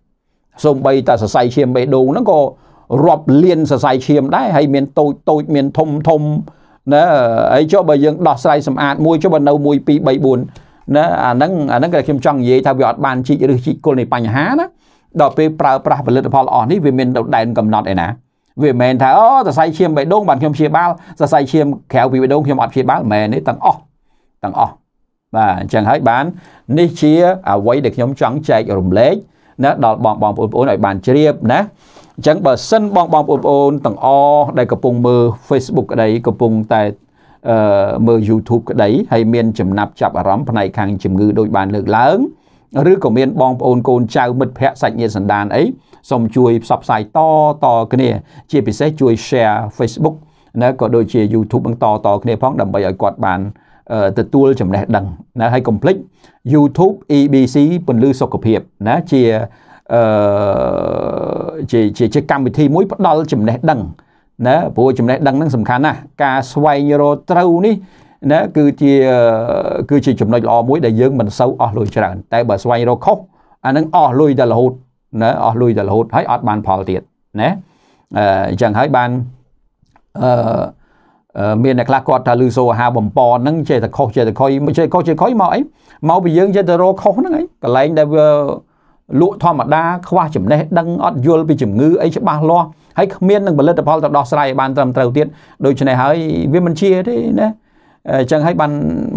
សូម្បីតែសរសៃឈាមបេះដូងហ្នឹងក៏រាប់លានសរសៃឈាមដែរហើយមានតូចតូចមានធំធំណាហើយចុះបើយើងដោះស្រាយសម្អាតមួយចុះបើនៅ1 2 3 4ណាអាហ្នឹងអាហ្នឹងគេខ្ញុំចង់និយាយថាវាអត់បានជីកឬជីកគល់នៃបញ្ហាណាដល់ពេលប្រើប្រាស់ផលិតផលអស់នេះវាមានដែនកំណត់ឯណាវាមិនមែនថាអូសរសៃឈាមបេះដូងបានខ្ញុំព្យាបាលសរសៃឈាមក្រៅពីបេះដូងខ្ញុំអត់ព្យាបាលមិនមែនទេទាំងអស់ទាំងអស់បាទអញ្ចឹងហើយបាន នេះជាអ្វីដែលខ្ញុំចង់ចែករំលែកណាដល់បងបងប្អូនឲ្យបានជ្រាបណាអញ្ចឹងបើសិនបងបងប្អូនទាំងអស់ដែលកំពុងមើល Facebook ក្តីកំពុងតែអឺមើល YouTube ក្តីហើយមានចំណាប់ចាប់អារម្មណ៍ផ្នែកខាងជំងឺដូចបានលើកឡើងឬក៏មានបងប្អូនកូនចៅ មិត្តភ័ក្តិសាច់ញាតិសន្តានអីសូមជួយផ្សព្វផ្សាយតតគ្នាជាពិសេសជួយ share Facebook ណាក៏ដូចជា YouTube បន្តតគ្នាផងដើម្បីឲ្យគាត់បានទទួលចំណេះដឹងណាហើយកុំភ្លេច YouTube EBC ពន្លឺសុខភាពណាជាអឺជាជាកម្មវិធីមួយផ្ដល់ចំណេះដឹងណាព្រោះចំណេះដឹងហ្នឹងសំខាន់ណាស់ការស្វែងរកត្រូវនេះណាគឺជាគឺជាចំណុចល្អមួយដែលយើងមិនសូវអស់លុយច្រើនតែបើស្វែងរកខុសអានឹងអស់លុយដល់រហូតណាអស់លុយដល់រហូតហើយអត់បានផលទៀតណាអញ្ចឹងហើយបានអឺមានអ្នកខ្លះគាត់ថាលឺសូអាហាបំពន់ហ្នឹងចេះតែខុសចេះតែខុយចេះខុសចេះខុយមកអីមកពីយើងចេះតែរកខុសហ្នឹងឯងកន្លែងដែលវាលក់ធម្មតាខ្វះចំណេះដឹងអត់យល់ពីជំងឺអីច្បាស់លាស់ហើយគ្មាននឹងផលិតផលទៅដោះស្រាយឲ្យបានត្រឹមត្រូវទៀតដូច្នេះហើយវាមិនជាទេណាអញ្ចឹងហើយបាន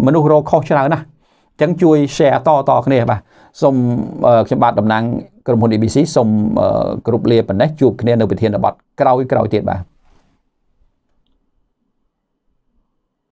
មនុស្សរកខុសច្រើនណាស់អញ្ចឹងជួយ share តតគ្នាបាទសូមខ្ញុំបាទតំណាងក្រុមហ៊ុន ABC សូមគ្រប់លាប៉ុណ្ណេះជួបគ្នានៅពិធីបတ်ក្រោយក្រោយទៀតបាទ